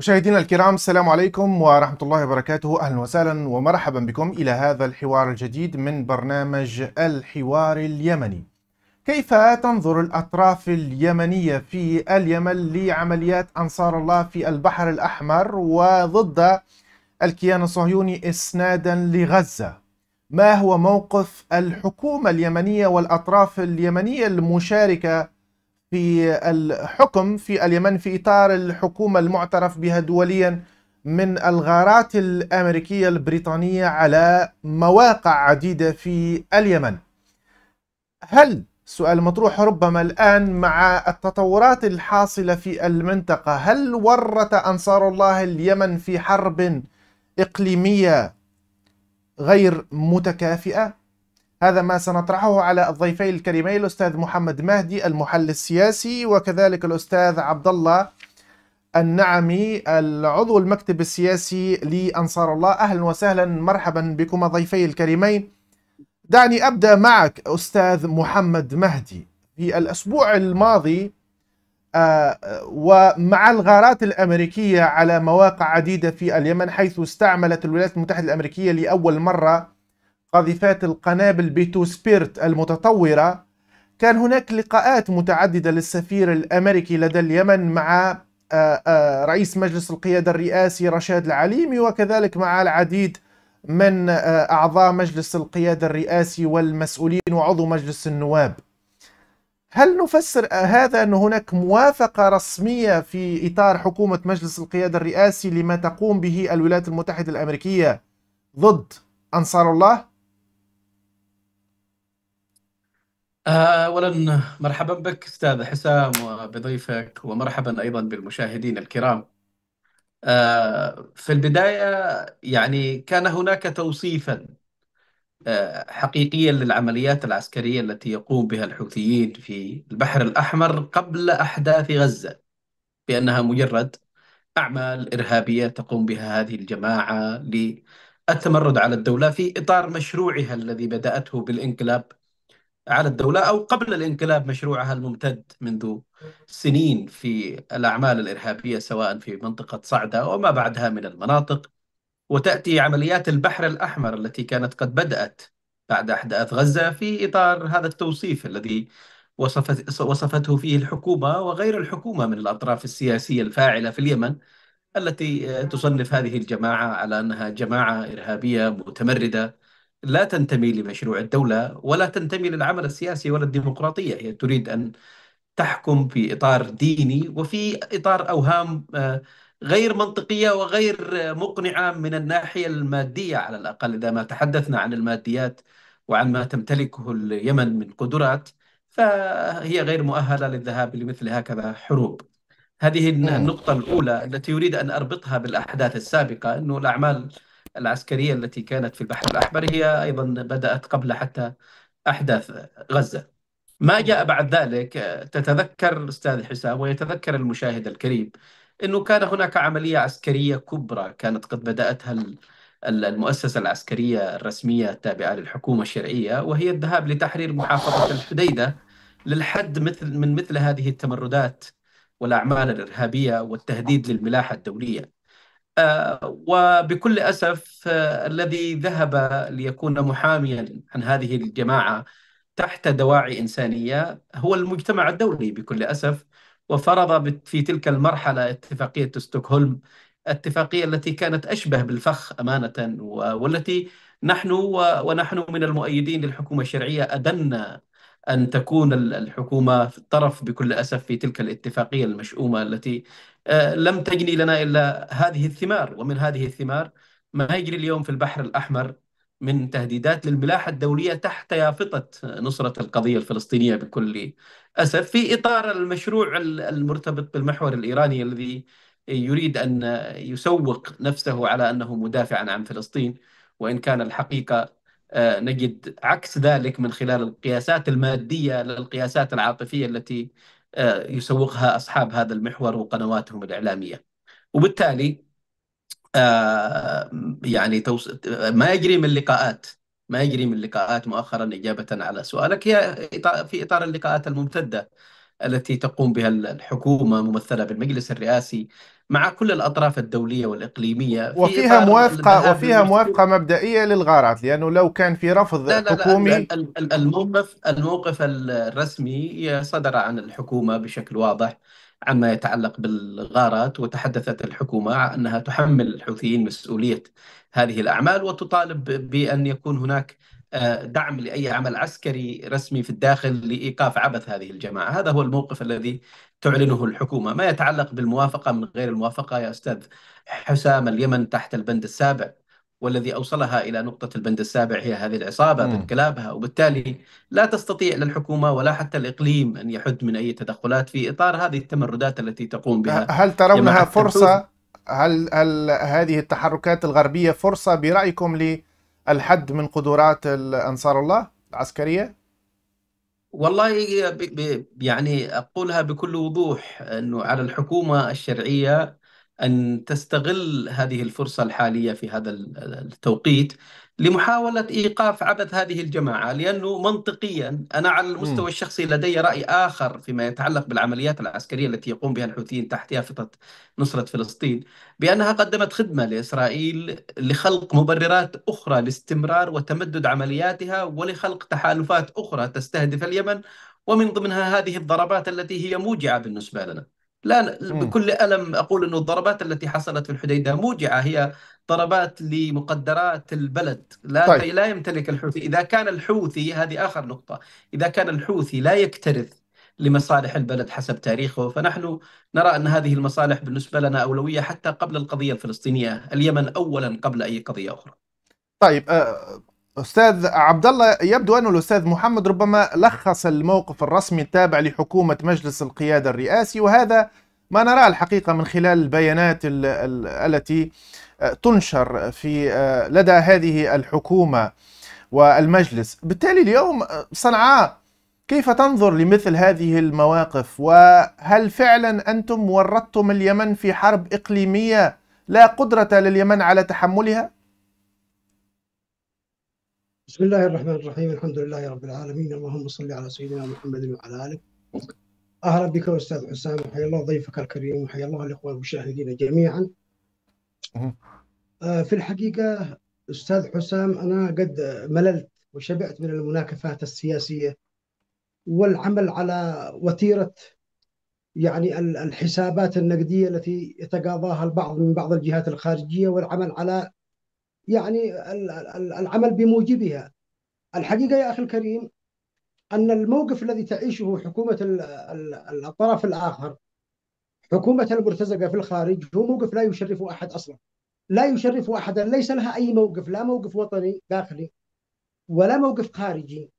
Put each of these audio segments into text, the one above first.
مشاهدينا الكرام السلام عليكم ورحمة الله وبركاته أهلا وسهلا ومرحبا بكم إلى هذا الحوار الجديد من برنامج الحوار اليمني كيف تنظر الأطراف اليمنية في اليمن لعمليات أنصار الله في البحر الأحمر وضد الكيان الصهيوني إسنادا لغزة ما هو موقف الحكومة اليمنية والأطراف اليمنية المشاركة في الحكم في اليمن في إطار الحكومة المعترف بها دوليا من الغارات الأمريكية البريطانية على مواقع عديدة في اليمن هل سؤال مطروح ربما الآن مع التطورات الحاصلة في المنطقة هل ورط أنصار الله اليمن في حرب إقليمية غير متكافئة؟ هذا ما سنطرحه على الضيفين الكريمين الأستاذ محمد مهدي المحلل السياسي وكذلك الأستاذ عبد الله النعمي العضو المكتب السياسي لأنصار الله أهلا وسهلا مرحبا بكم ضيفي الكريمين دعني أبدأ معك أستاذ محمد مهدي في الأسبوع الماضي آه، ومع الغارات الأمريكية على مواقع عديدة في اليمن حيث استعملت الولايات المتحدة الأمريكية لأول مرة قاذفات القنابل بيتو سبيرت المتطورة كان هناك لقاءات متعددة للسفير الأمريكي لدى اليمن مع آه، آه، رئيس مجلس القيادة الرئاسي رشاد العليمي وكذلك مع العديد من آه، أعضاء مجلس القيادة الرئاسي والمسؤولين وعضو مجلس النواب هل نفسر هذا أن هناك موافقة رسمية في إطار حكومة مجلس القيادة الرئاسي لما تقوم به الولايات المتحدة الأمريكية ضد أنصار الله؟ آه، أولا مرحبا بك أستاذ حسام وبضيفك ومرحبا أيضا بالمشاهدين الكرام آه، في البداية يعني كان هناك توصيفا آه، حقيقيا للعمليات العسكرية التي يقوم بها الحوثيين في البحر الأحمر قبل أحداث غزة بأنها مجرد أعمال إرهابية تقوم بها هذه الجماعة للتمرد على الدولة في إطار مشروعها الذي بدأته بالانقلاب على الدولة أو قبل الانقلاب مشروعها الممتد منذ سنين في الأعمال الإرهابية سواء في منطقة صعدة وما بعدها من المناطق وتأتي عمليات البحر الأحمر التي كانت قد بدأت بعد أحداث غزة في إطار هذا التوصيف الذي وصفت وصفته فيه الحكومة وغير الحكومة من الأطراف السياسية الفاعلة في اليمن التي تصنف هذه الجماعة على أنها جماعة إرهابية متمردة لا تنتمي لمشروع الدولة ولا تنتمي للعمل السياسي ولا الديمقراطية هي تريد أن تحكم في إطار ديني وفي إطار أوهام آه، غير منطقية وغير آه، مقنعة من الناحية المادية على الأقل إذا ما تحدثنا عن الماديات وعن ما تمتلكه اليمن من قدرات فهي غير مؤهلة للذهاب لمثل هكذا حروب هذه النقطة الأولى التي يريد أن أربطها بالأحداث السابقة أنه الأعمال العسكرية التي كانت في البحر الأحمر هي أيضا بدأت قبل حتى أحداث غزة ما جاء بعد ذلك تتذكر أستاذ حسام ويتذكر المشاهد الكريم أنه كان هناك عملية عسكرية كبرى كانت قد بدأتها المؤسسة العسكرية الرسمية التابعة للحكومة الشرعية وهي الذهاب لتحرير محافظة الحديدة للحد مثل من مثل هذه التمردات والأعمال الإرهابية والتهديد للملاحة الدولية آه، وبكل أسف آه، الذي ذهب ليكون محاميا عن هذه الجماعة تحت دواعي إنسانية هو المجتمع الدولي بكل أسف وفرض في تلك المرحلة اتفاقية ستوكهولم اتفاقيه التي كانت أشبه بالفخ أمانة والتي نحن ونحن من المؤيدين للحكومة الشرعية أدنا أن تكون الحكومة في الطرف بكل أسف في تلك الاتفاقية المشؤومة التي آه، لم تجني لنا إلا هذه الثمار ومن هذه الثمار ما يجري اليوم في البحر الأحمر من تهديدات للملاحة الدولية تحت يافطة نصرة القضية الفلسطينية بكل أسف في إطار المشروع المرتبط بالمحور الإيراني الذي يريد أن يسوق نفسه على أنه مدافعا عن فلسطين وإن كان الحقيقة آه، نجد عكس ذلك من خلال القياسات المادية للقياسات العاطفية التي آه، يسوقها أصحاب هذا المحور وقنواتهم الإعلامية وبالتالي آه، يعني ما يجري من لقاءات ما يجري من لقاءات مؤخرا إجابة على سؤالك هي في إطار اللقاءات الممتدة التي تقوم بها الحكومة ممثلة بالمجلس الرئاسي مع كل الأطراف الدولية والإقليمية في وفيها موافقة وفيها موافقة مبدئية للغارات لأنه لو كان في رفض لا لا لا حكومي الموقف الموقف الرسمي صدر عن الحكومة بشكل واضح عما يتعلق بالغارات وتحدثت الحكومة أنها تحمل الحوثيين مسؤولية هذه الأعمال وتطالب بأن يكون هناك آه، دعم لاي عمل عسكري رسمي في الداخل لايقاف عبث هذه الجماعه، هذا هو الموقف الذي تعلنه الحكومه، ما يتعلق بالموافقه من غير الموافقه يا استاذ حسام اليمن تحت البند السابع والذي اوصلها الى نقطه البند السابع هي هذه العصابه بانقلابها وبالتالي لا تستطيع لا الحكومه ولا حتى الاقليم ان يحد من اي تدخلات في اطار هذه التمردات التي تقوم بها هل ترونها فرصه هل هل هذه التحركات الغربيه فرصه برايكم الحد من قدرات انصار الله العسكريه؟ والله يعني اقولها بكل وضوح انه على الحكومه الشرعيه ان تستغل هذه الفرصه الحاليه في هذا التوقيت لمحاولة إيقاف عبث هذه الجماعة لأنه منطقيا أنا على المستوى م. الشخصي لدي رأي آخر فيما يتعلق بالعمليات العسكرية التي يقوم بها الحوثيين تحت يافطة نصرة فلسطين بأنها قدمت خدمة لإسرائيل لخلق مبررات أخرى لاستمرار وتمدد عملياتها ولخلق تحالفات أخرى تستهدف اليمن ومن ضمنها هذه الضربات التي هي موجعة بالنسبة لنا لا بكل ألم أقول أن الضربات التي حصلت في الحديدة موجعة هي طلبات لمقدرات البلد لا طيب. لا يمتلك الحوثي اذا كان الحوثي هذه اخر نقطه اذا كان الحوثي لا يكترث لمصالح البلد حسب تاريخه فنحن نرى ان هذه المصالح بالنسبه لنا اولويه حتى قبل القضيه الفلسطينيه اليمن اولا قبل اي قضيه اخرى طيب آه، استاذ عبد الله يبدو ان الاستاذ محمد ربما لخص الموقف الرسمي التابع لحكومه مجلس القياده الرئاسي وهذا ما نراه الحقيقه من خلال البيانات التي تنشر في آه، لدى هذه الحكومة والمجلس بالتالي اليوم آه، صنعاء كيف تنظر لمثل هذه المواقف وهل فعلا أنتم ورطتم اليمن في حرب إقليمية لا قدرة لليمن على تحملها؟ بسم الله الرحمن الرحيم الحمد لله رب العالمين اللهم صل على سيدنا محمد وعلى آله أهلا بك أستاذ حسام وحيا الله ضيفك الكريم وحيا الله الإخوة المشاهدين جميعا آه، في الحقيقة أستاذ حسام أنا قد مللت وشبعت من المناكفات السياسية والعمل على وتيرة يعني الحسابات النقدية التي يتقاضاها البعض من بعض الجهات الخارجية والعمل على يعني العمل بموجبها الحقيقة يا أخي الكريم أن الموقف الذي تعيشه حكومة الطرف الآخر حكومة المرتزقة في الخارج هو موقف لا يشرف أحد أصلاً لا يشرف أحدا ليس لها أي موقف لا موقف وطني داخلي ولا موقف خارجي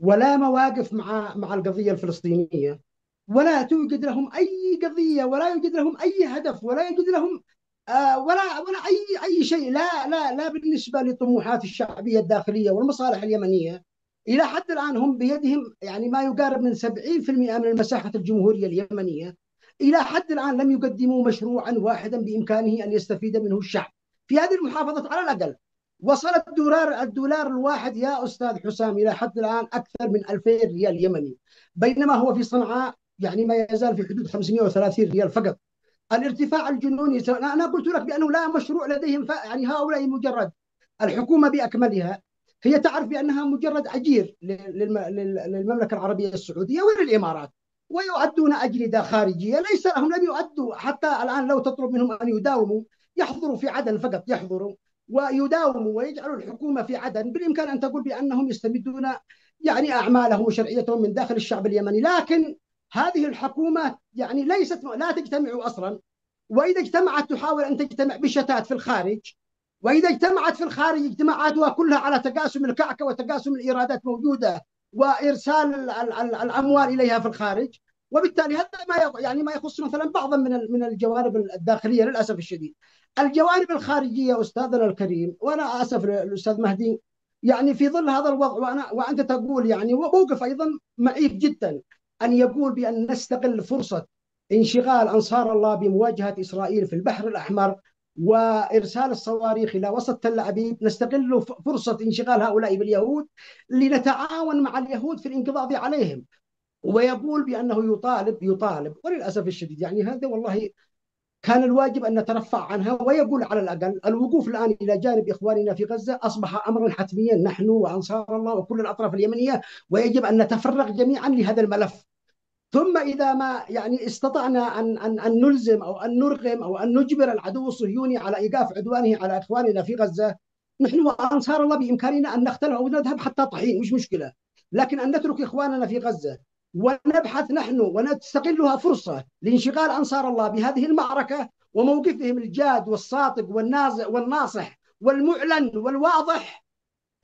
ولا مواقف مع مع القضية الفلسطينية ولا توجد لهم أي قضية ولا يوجد لهم أي هدف ولا يوجد لهم آه، ولا ولا أي أي شيء لا لا لا بالنسبة لطموحات الشعبية الداخلية والمصالح اليمنية إلى حد الآن هم بيدهم يعني ما يقارب من 70% من مساحة الجمهورية اليمنية إلى حد الآن لم يقدموا مشروعا واحدا بإمكانه أن يستفيد منه الشعب في هذه المحافظة على الأقل وصل الدولار الدولار الواحد يا أستاذ حسام إلى حد الآن أكثر من 2000 ريال يمني بينما هو في صنعاء يعني ما يزال في حدود 530 ريال فقط الارتفاع الجنوني أنا قلت لك بأنه لا مشروع لديهم يعني هؤلاء مجرد الحكومة بأكملها هي تعرف بأنها مجرد أجير للمملكة العربية السعودية وللإمارات ويؤدون أجندة خارجية ليس لهم لم يؤدوا حتى الآن لو تطلب منهم أن يداوموا يحضروا في عدن فقط يحضروا ويداوموا ويجعلوا الحكومة في عدن بالإمكان أن تقول بأنهم يستمدون يعني أعمالهم وشرعيتهم من داخل الشعب اليمني لكن هذه الحكومة يعني ليست لا تجتمع أصلا وإذا اجتمعت تحاول أن تجتمع بشتات في الخارج وإذا اجتمعت في الخارج اجتماعاتها كلها على تقاسم الكعكة وتقاسم الإيرادات موجودة وارسال الاموال اليها في الخارج وبالتالي هذا ما يعني ما يخص مثلا بعضا من من الجوانب الداخليه للاسف الشديد. الجوانب الخارجيه استاذنا الكريم وانا اسف للاستاذ مهدي يعني في ظل هذا الوضع وانا وانت تقول يعني وموقف ايضا معيب جدا ان يقول بان نستغل فرصه انشغال انصار الله بمواجهه اسرائيل في البحر الاحمر وارسال الصواريخ الى وسط تل ابيب نستغل فرصه انشغال هؤلاء باليهود لنتعاون مع اليهود في الانقضاض عليهم ويقول بانه يطالب يطالب وللاسف الشديد يعني هذا والله كان الواجب ان نترفع عنها ويقول على الاقل الوقوف الان الى جانب اخواننا في غزه اصبح امرا حتميا نحن وانصار الله وكل الاطراف اليمنيه ويجب ان نتفرغ جميعا لهذا الملف ثم إذا ما يعني استطعنا أن أن أن نلزم أو أن نرغم أو أن نجبر العدو الصهيوني على إيقاف عدوانه على إخواننا في غزة نحن وأنصار الله بإمكاننا أن نختلف أو نذهب حتى طحين مش مشكلة لكن أن نترك إخواننا في غزة ونبحث نحن ونستغلها فرصة لانشغال أنصار الله بهذه المعركة وموقفهم الجاد والصادق والنازع والناصح والمعلن والواضح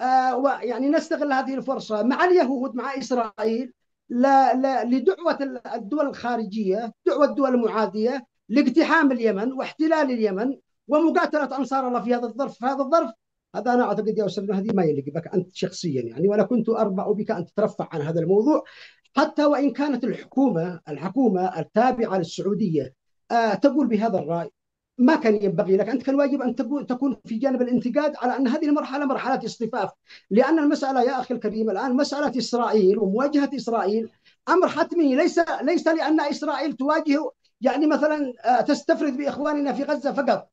آه ويعني نستغل هذه الفرصة مع اليهود مع إسرائيل لدعوة الدول الخارجية دعوة الدول المعادية لاقتحام اليمن واحتلال اليمن ومقاتلة أنصار الله في هذا الظرف في هذا الظرف هذا أنا أعتقد يا أستاذ هذه ما يليق بك أنت شخصيا يعني وأنا كنت أربع بك أن تترفع عن هذا الموضوع حتى وإن كانت الحكومة الحكومة التابعة للسعودية آه، تقول بهذا الرأي ما كان ينبغي لك انت كان واجب ان تكون تكون في جانب الانتقاد على ان هذه المرحله مرحله اصطفاف لان المساله يا اخي الكريم الان مساله اسرائيل ومواجهه اسرائيل امر حتمي ليس ليس لان اسرائيل تواجه يعني مثلا آه، تستفرد باخواننا في غزه فقط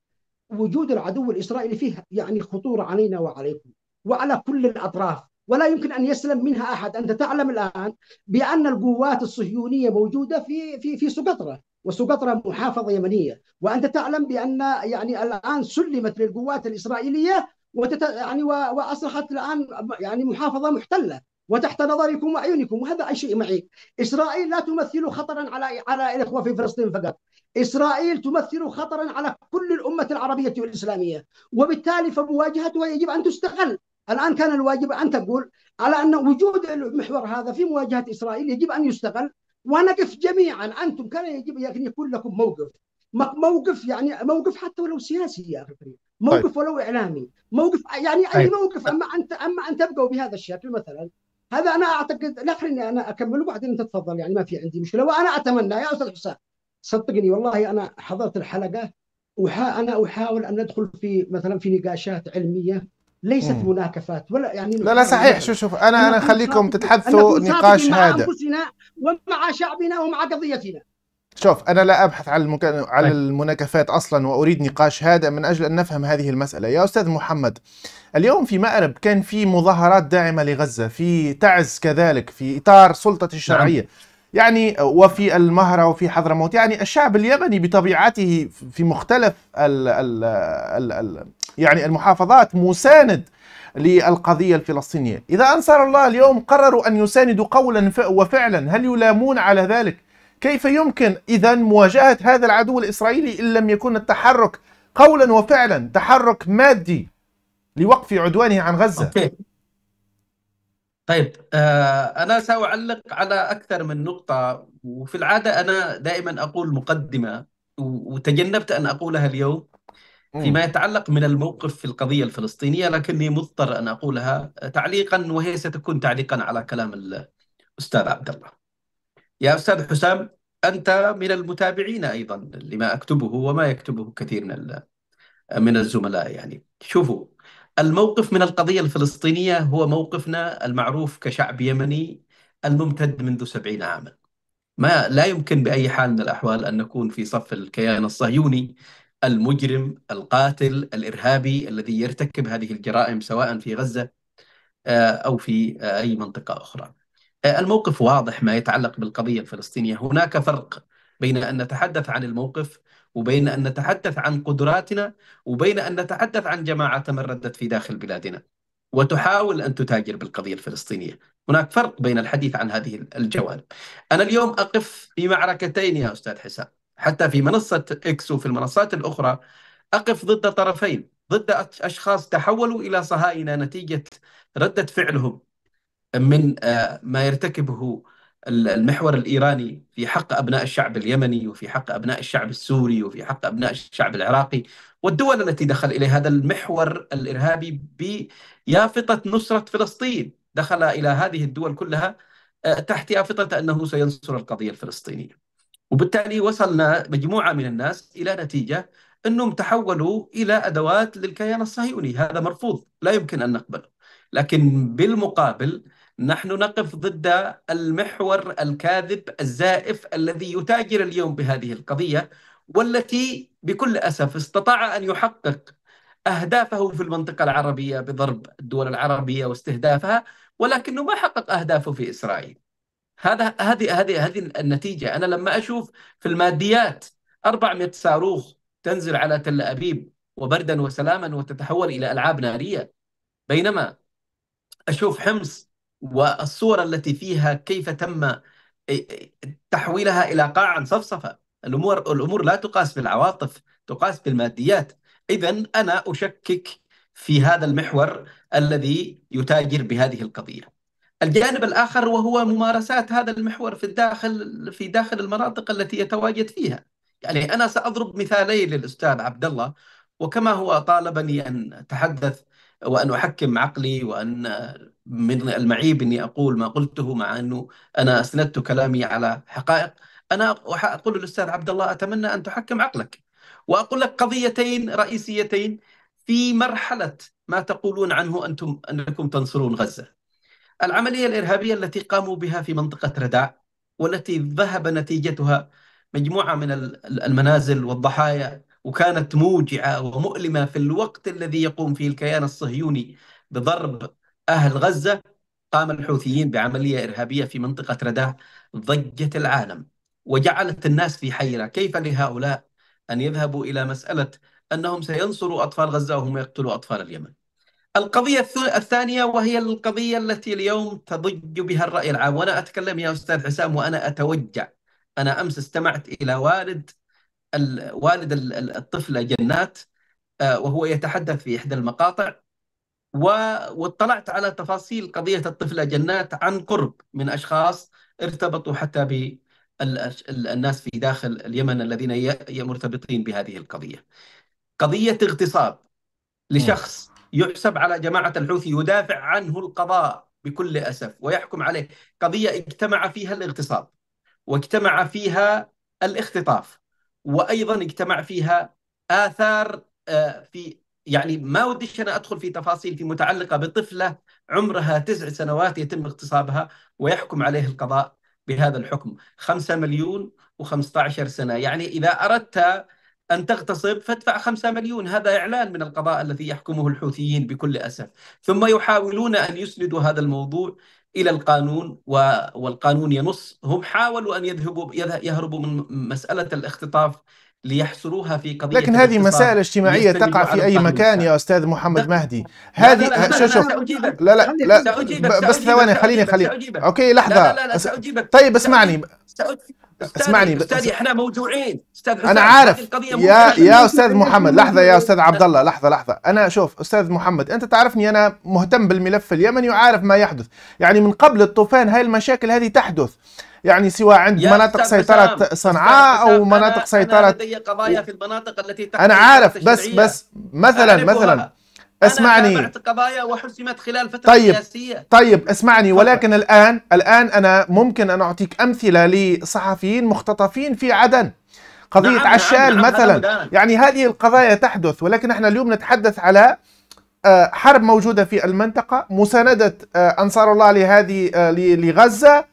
وجود العدو الاسرائيلي فيه يعني خطوره علينا وعليكم وعلى كل الاطراف ولا يمكن ان يسلم منها احد انت تعلم الان بان القوات الصهيونيه موجوده في في في سقطرى وسقطرى محافظة يمنية وأنت تعلم بأن يعني الآن سلمت للقوات الإسرائيلية وتت... يعني و... وأصبحت الآن يعني محافظة محتلة وتحت نظركم وعيونكم وهذا أي شيء معي إسرائيل لا تمثل خطرا على على الإخوة في فلسطين فقط إسرائيل تمثل خطرا على كل الأمة العربية والإسلامية وبالتالي فمواجهتها يجب أن تستغل الآن كان الواجب أن تقول على أن وجود المحور هذا في مواجهة إسرائيل يجب أن يستغل ونقف جميعا انتم كان يجب ان يكون لكم موقف موقف يعني موقف حتى ولو سياسي يا اخي طيب. موقف طيب. ولو اعلامي موقف يعني اي طيب. موقف اما انت اما ان تبقوا بهذا الشكل مثلا هذا انا اعتقد لا خليني انا اكمل وبعدين انت تفضل يعني ما في عندي مشكله وانا اتمنى يا استاذ حسام صدقني والله انا حضرت الحلقه وحا انا احاول ان ادخل في مثلا في نقاشات علميه ليست مم. مناكفات ولا يعني لا لا صحيح شوف شوف انا انا خليكم تتحدثوا نقاش مع انفسنا ومع شعبنا ومع قضيتنا شوف انا لا ابحث عن المك... على طيب. المناكفات اصلا واريد نقاش هذا من اجل ان نفهم هذه المساله يا استاذ محمد اليوم في مأرب كان في مظاهرات داعمه لغزه في تعز كذلك في اطار سلطه نعم. الشرعيه نعم. يعني وفي المهرة وفي حضرموت يعني الشعب اليمني بطبيعته في مختلف ال ال ال ال يعني المحافظات مساند للقضية الفلسطينية إذا أنصار الله اليوم قرروا أن يساندوا قولا وفعلا هل يلامون على ذلك؟ كيف يمكن إذا مواجهة هذا العدو الإسرائيلي إن لم يكن التحرك قولا وفعلا تحرك مادي لوقف عدوانه عن غزة أوكي. طيب آه أنا سأعلق على أكثر من نقطة وفي العادة أنا دائما أقول مقدمة وتجنبت أن أقولها اليوم فيما يتعلق من الموقف في القضية الفلسطينية لكني مضطر أن أقولها تعليقا وهي ستكون تعليقا على كلام الأستاذ عبد الله يا أستاذ حسام أنت من المتابعين أيضا لما أكتبه وما يكتبه كثير من من الزملاء يعني شوفوا الموقف من القضية الفلسطينية هو موقفنا المعروف كشعب يمني الممتد منذ سبعين عاما ما لا يمكن بأي حال من الأحوال أن نكون في صف الكيان الصهيوني المجرم القاتل الإرهابي الذي يرتكب هذه الجرائم سواء في غزة آه، أو في آه، أي منطقة أخرى آه، الموقف واضح ما يتعلق بالقضية الفلسطينية هناك فرق بين أن نتحدث عن الموقف وبين أن نتحدث عن قدراتنا وبين أن نتحدث عن جماعة تمردت في داخل بلادنا وتحاول أن تتاجر بالقضية الفلسطينية هناك فرق بين الحديث عن هذه الجوانب أنا اليوم أقف في معركتين يا أستاذ حسام حتى في منصة إكس وفي المنصات الأخرى أقف ضد طرفين ضد أشخاص تحولوا إلى صهاينة نتيجة ردة فعلهم من آه، ما يرتكبه المحور الإيراني في حق أبناء الشعب اليمني وفي حق أبناء الشعب السوري وفي حق أبناء الشعب العراقي والدول التي دخل إليها هذا المحور الإرهابي بيافطة نصرة فلسطين دخل إلى هذه الدول كلها آه، تحت يافطة أنه سينصر القضية الفلسطينية وبالتالي وصلنا مجموعة من الناس إلى نتيجة أنهم تحولوا إلى أدوات للكيان الصهيوني هذا مرفوض لا يمكن أن نقبله لكن بالمقابل نحن نقف ضد المحور الكاذب الزائف الذي يتاجر اليوم بهذه القضية والتي بكل أسف استطاع أن يحقق أهدافه في المنطقة العربية بضرب الدول العربية واستهدافها ولكنه ما حقق أهدافه في إسرائيل هذا هذه هذه هذه النتيجه انا لما اشوف في الماديات 400 صاروخ تنزل على تل ابيب وبردا وسلاما وتتحول الى العاب ناريه بينما اشوف حمص والصور التي فيها كيف تم تحويلها الى قاع صفصفه الامور الامور لا تقاس بالعواطف تقاس بالماديات اذا انا اشكك في هذا المحور الذي يتاجر بهذه القضيه الجانب الآخر وهو ممارسات هذا المحور في الداخل في داخل المناطق التي يتواجد فيها يعني أنا سأضرب مثالين للأستاذ عبد الله وكما هو طالبني أن أتحدث وأن أحكم عقلي وأن من المعيب أني أقول ما قلته مع أنه أنا أسندت كلامي على حقائق أنا أقول للأستاذ عبد الله أتمنى أن تحكم عقلك وأقول لك قضيتين رئيسيتين في مرحلة ما تقولون عنه أنتم أنكم تنصرون غزة العملية الإرهابية التي قاموا بها في منطقة رداء والتي ذهب نتيجتها مجموعة من المنازل والضحايا وكانت موجعة ومؤلمة في الوقت الذي يقوم فيه الكيان الصهيوني بضرب أهل غزة قام الحوثيين بعملية إرهابية في منطقة رداع ضجت العالم وجعلت الناس في حيرة كيف لهؤلاء أن يذهبوا إلى مسألة أنهم سينصروا أطفال غزة وهم يقتلوا أطفال اليمن القضية الثانية وهي القضية التي اليوم تضج بها الرأي العام وأنا أتكلم يا أستاذ حسام وأنا أتوجع أنا أمس استمعت إلى والد والد الطفلة جنات آه، وهو يتحدث في إحدى المقاطع واطلعت على تفاصيل قضية الطفلة جنات عن قرب من أشخاص ارتبطوا حتى بالناس في داخل اليمن الذين مرتبطين بهذه القضية قضية اغتصاب لشخص يحسب على جماعة الحوثي يدافع عنه القضاء بكل أسف ويحكم عليه قضية اجتمع فيها الاغتصاب واجتمع فيها الاختطاف وأيضا اجتمع فيها آثار آه، في يعني ما وديش أنا أدخل في تفاصيل في متعلقة بطفلة عمرها تسع سنوات يتم اغتصابها ويحكم عليه القضاء بهذا الحكم خمسة مليون و15 سنة يعني إذا أردت أن تغتصب فادفع خمسة مليون هذا إعلان من القضاء الذي يحكمه الحوثيين بكل أسف ثم يحاولون أن يسندوا هذا الموضوع إلى القانون والقانون ينص هم حاولوا أن يذهبوا يهربوا من مسألة الاختطاف ليحصروها في قضيه لكن هذه مسائل اجتماعيه تقع في اي مكان يا استاذ محمد مهدي هذه شوف شوف لا لا لا, لا بس ثواني خليني خليني اوكي لحظه لا لا لا سأجيبك. طيب اسمعني اسمعني استاذي احنا موجوعين استاذ انا عارف يا يا استاذ محمد لحظه يا استاذ عبد الله لحظه لحظه انا شوف استاذ محمد انت تعرفني انا مهتم بالملف اليمني وعارف ما يحدث يعني من قبل الطوفان هاي المشاكل هذه تحدث يعني سواء عند مناطق سيطرة صنعاء او مناطق سيطرة أنا لدي قضايا في المناطق التي تحت انا عارف بس بس مثلا مثلا اسمعني أنا قضايا وحسمت خلال فترة طيب سياسية طيب اسمعني ولكن الآن الآن أنا ممكن أن أعطيك أمثلة لصحفيين مختطفين في عدن قضية نعم, نعم، عشال نعم مثلا نعم يعني هذه القضايا تحدث ولكن احنا اليوم نتحدث على آه، حرب موجودة في المنطقة مساندة آه، أنصار الله لهذه آه، لغزة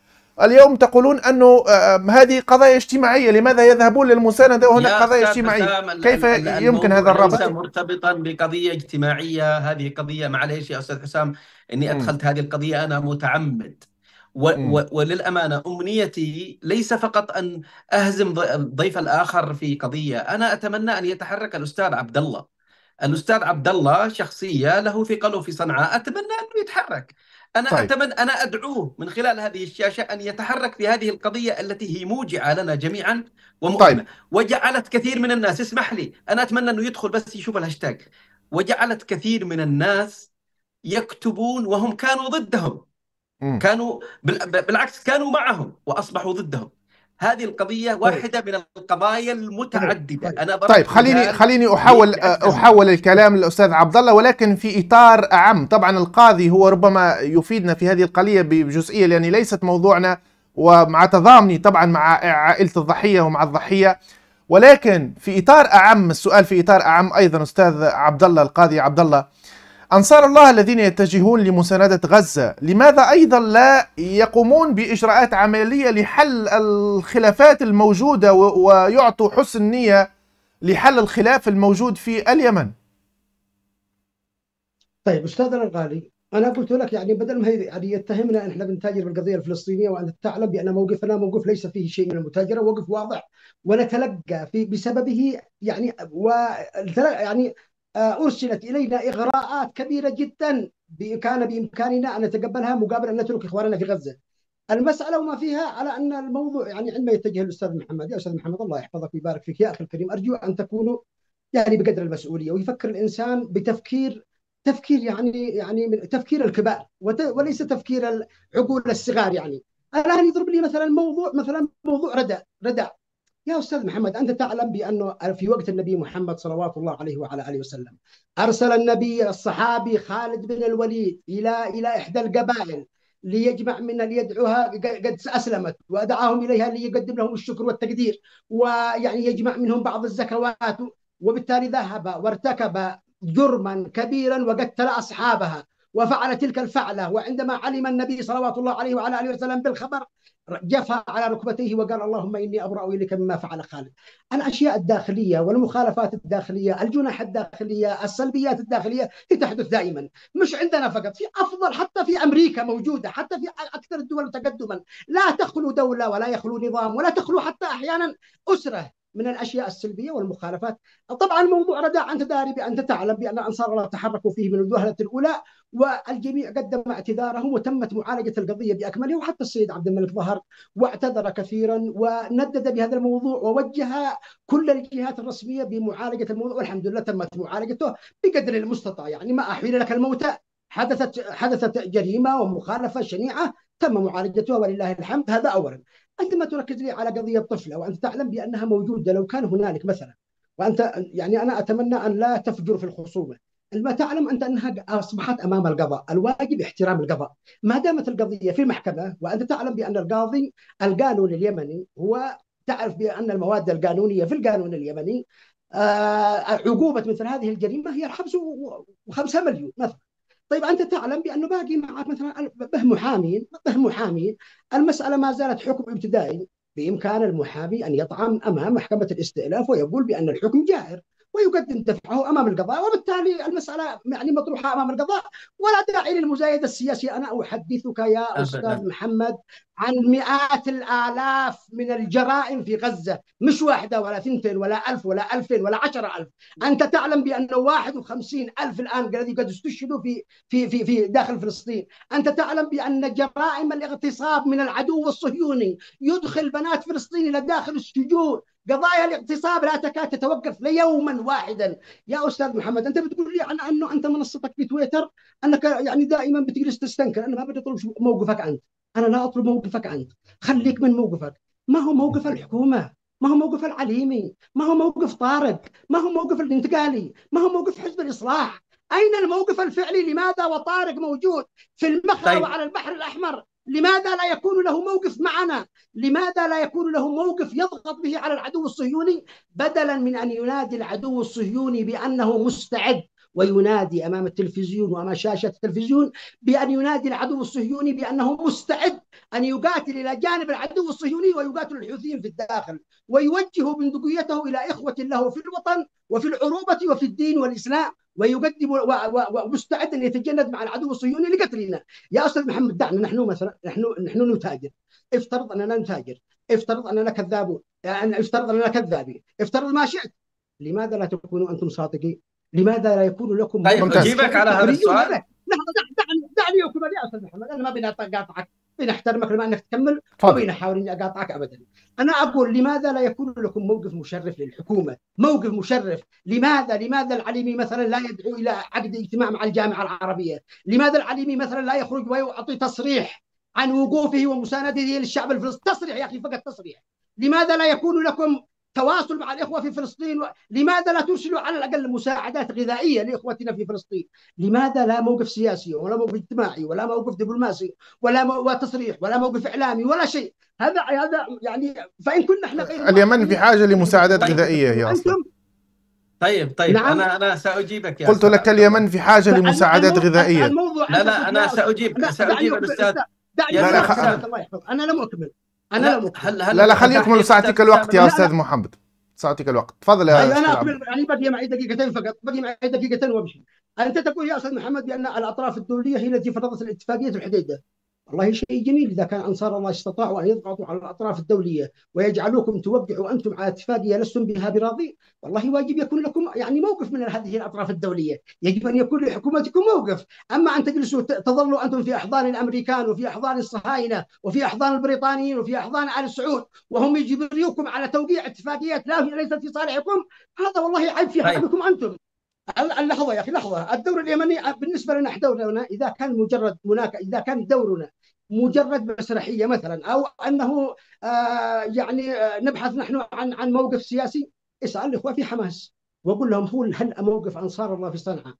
اليوم تقولون انه آه، هذه قضايا اجتماعيه لماذا يذهبون للمسانده وهناك قضايا اجتماعيه كيف يمكن هذا الربط مرتبطا بقضيه اجتماعيه هذه قضيه معليش يا استاذ حسام اني ادخلت هذه القضيه انا متعمد و و وللامانه امنيتي ليس فقط ان اهزم الضيف الاخر في قضيه انا اتمنى ان يتحرك الاستاذ عبد الله الاستاذ عبد الله شخصيه له ثقله في صنعاء اتمنى انه يتحرك أنا طيب. أتمنى أنا أدعوه من خلال هذه الشاشة أن يتحرك في هذه القضية التي هي موجعة لنا جميعا ومؤلمة طيب. وجعلت كثير من الناس اسمح لي أنا أتمنى أنه يدخل بس يشوف الهاشتاج وجعلت كثير من الناس يكتبون وهم كانوا ضدهم م. كانوا بالعكس كانوا معهم وأصبحوا ضدهم هذه القضيه طيب. واحده طيب. من القضايا المتعدده طيب. انا طيب خليني خليني احول احول الكلام للاستاذ عبد الله ولكن في اطار اعم طبعا القاضي هو ربما يفيدنا في هذه القضيه بجزئيه لان ليست موضوعنا ومع تضامني طبعا مع عائله الضحيه ومع الضحيه ولكن في اطار اعم السؤال في اطار اعم ايضا استاذ عبد الله القاضي عبد الله أنصار الله الذين يتجهون لمساندة غزة لماذا أيضا لا يقومون بإجراءات عملية لحل الخلافات الموجودة ويعطوا حسن نية لحل الخلاف الموجود في اليمن طيب أستاذنا الغالي أنا قلت لك يعني بدل ما يعني يتهمنا أن إحنا بنتاجر بالقضية الفلسطينية وأنت تعلم بأن موقفنا موقف ليس فيه شيء من المتاجرة وقف واضح ونتلقى في بسببه يعني و يعني آه، أرسلت إلينا إغراءات كبيرة جدا كان بإمكاننا أن نتقبلها مقابل أن نترك إخواننا في غزة المسألة وما فيها على أن الموضوع يعني عندما يتجه الأستاذ محمد يا أستاذ محمد الله يحفظك ويبارك فيك يا أخي الكريم أرجو أن تكونوا يعني بقدر المسؤولية ويفكر الإنسان بتفكير تفكير يعني يعني من تفكير الكبار وليس تفكير العقول الصغار يعني الان يضرب لي مثلا موضوع مثلا موضوع ردع ردع يا أستاذ محمد أنت تعلم بأنه في وقت النبي محمد صلوات الله عليه وعلى آله وسلم أرسل النبي الصحابي خالد بن الوليد إلى إلى إحدى القبائل ليجمع من ليدعوها قد اسلمت ودعاهم اليها ليقدم لهم الشكر والتقدير ويعني يجمع منهم بعض الزكوات وبالتالي ذهب وارتكب جرما كبيرا وقتل اصحابها وفعل تلك الفعلة وعندما علم النبي صلوات الله عليه وعلى آله وسلم بالخبر جفى على ركبتيه وقال اللهم إني أبرأ إليك مما فعل خالد الأشياء الداخلية والمخالفات الداخلية الجناح الداخلية السلبيات الداخلية هي تحدث دائما مش عندنا فقط في أفضل حتى في أمريكا موجودة حتى في أكثر الدول تقدما لا تخلو دولة ولا يخلو نظام ولا تخلو حتى أحيانا أسرة من الاشياء السلبيه والمخالفات. طبعا موضوع رداء انت داري بان تعلم بان انصار الله تحركوا فيه من الوهله الاولى والجميع قدم اعتذارهم وتمت معالجه القضيه باكملها وحتى السيد عبد الملك ظهر واعتذر كثيرا وندد بهذا الموضوع ووجه كل الجهات الرسميه بمعالجه الموضوع والحمد لله تمت معالجته بقدر المستطاع يعني ما احيل لك الموتى حدثت حدثت جريمه ومخالفه شنيعه تم معالجتها ولله الحمد هذا اولا انت ما تركز لي على قضيه طفله وانت تعلم بانها موجوده لو كان هنالك مثلا وانت يعني انا اتمنى ان لا تفجر في الخصومه ما تعلم انت انها اصبحت امام القضاء، الواجب احترام القضاء، ما دامت القضيه في محكمه وانت تعلم بان القاضي القانون اليمني هو تعرف بان المواد القانونيه في القانون اليمني آه، عقوبه مثل هذه الجريمه هي الحبس و5 مليون مثلا طيب انت تعلم بانه باقي معك مثلا به محامين به محامين المساله ما زالت حكم ابتدائي بامكان المحامي ان يطعن امام محكمه الاستئلاف ويقول بان الحكم جائر ويقدم دفعه امام القضاء وبالتالي المساله يعني مطروحه امام القضاء ولا داعي للمزايده السياسيه انا احدثك يا استاذ محمد عن مئات الالاف من الجرائم في غزه مش واحده ولا ثنتين ولا ألف ولا ألفين ولا عشرة ألف انت تعلم بان وخمسين ألف الان الذي قد استشهدوا في في في في داخل فلسطين انت تعلم بان جرائم الاغتصاب من العدو الصهيوني يدخل بنات فلسطين الى داخل السجون قضايا الاغتصاب لا تكاد تتوقف ليوما واحدا يا استاذ محمد انت بتقول لي عن انه انت منصتك في تويتر انك يعني دائما بتجلس تستنكر انا ما بدي اطلب موقفك انت انا لا اطلب موقفك انت خليك من موقفك ما هو موقف الحكومه ما هو موقف العليمي ما هو موقف طارق ما هو موقف الانتقالي ما هو موقف حزب الاصلاح اين الموقف الفعلي لماذا وطارق موجود في المخرى طيب. وعلى البحر الاحمر لماذا لا يكون له موقف معنا لماذا لا يكون له موقف يضغط به على العدو الصهيوني بدلا من أن ينادي العدو الصهيوني بأنه مستعد وينادي امام التلفزيون وامام شاشه التلفزيون بان ينادي العدو الصهيوني بانه مستعد ان يقاتل الى جانب العدو الصهيوني ويقاتل الحوثيين في الداخل ويوجه بندقيته الى اخوه له في الوطن وفي العروبه وفي الدين والاسلام ويقدم ومستعد ان يتجند مع العدو الصهيوني لقتلنا يا استاذ محمد دعنا نحن مثلا نحن نحن نتاجر افترض اننا نتاجر افترض اننا كذابون يعني افترض اننا كذابين افترض ما شئت لماذا لا تكونوا انتم صادقين لماذا لا يكون لكم طيب اجيبك على هذا السؤال لحظه نعم، دعني دعني اكمل يا استاذ محمد انا ما بنقاطعك بين احترمك لما انك تكمل وبين احاول اني اقاطعك ابدا. انا اقول لماذا لا يكون لكم موقف مشرف للحكومه؟ موقف مشرف، لماذا لماذا العليمي مثلا لا يدعو الى عقد اجتماع مع الجامعه العربيه؟ لماذا العليمي مثلا لا يخرج ويعطي تصريح عن وقوفه ومساندته للشعب الفلسطيني؟ تصريح يا اخي فقط تصريح. لماذا لا يكون لكم تواصل مع الإخوة في فلسطين لماذا لا ترسلوا على الأقل مساعدات غذائية لإخوتنا في فلسطين لماذا لا موقف سياسي ولا موقف اجتماعي ولا موقف دبلوماسي ولا م... تصريح ولا موقف إعلامي ولا شيء هذا هذا يعني فإن كنا احنا غير اليمن في حاجة يعني لمساعدات غذائية يا أصلا طيب طيب نعم. انا انا ساجيبك يا قلت لك اليمن في حاجه لمساعدات غذائيه لا لا انا ساجيب ساجيب الاستاذ لا لا, لا, لا, لا أنا, انا لم اكمل انا لا لا, هل هل لا, لا خليكم ساعتك الوقت يا استاذ محمد ساعتك الوقت تفضل يا استاذ انا اقبل يعني بقي معي دقيقتين فقط بقي معي دقيقتين وامشي انت تقول يا استاذ محمد بان الاطراف الدوليه هي التي فرضت الاتفاقيه الحديده والله شيء جميل اذا كان انصار الله استطاعوا ان يضغطوا على الاطراف الدوليه ويجعلوكم توقعوا انتم على اتفاقيه لستم بها براضي، والله واجب يكون لكم يعني موقف من هذه الاطراف الدوليه، يجب ان يكون لحكومتكم موقف، اما ان تجلسوا تظلوا انتم في احضان الامريكان وفي احضان الصهاينه وفي احضان البريطانيين وفي احضان ال سعود وهم يجبروكم على توقيع اتفاقيات لا ليست في صالحكم، هذا والله عيب في طيب. حقكم انتم. اللحظة يا أخي لحظة الدور اليمني بالنسبة لنا دورنا إذا كان مجرد مناك إذا كان دورنا مجرد مسرحيه مثلا او انه آه، يعني آه، نبحث نحن عن عن موقف سياسي اسال الاخوه في حماس واقول لهم هو هل موقف انصار الله في صنعاء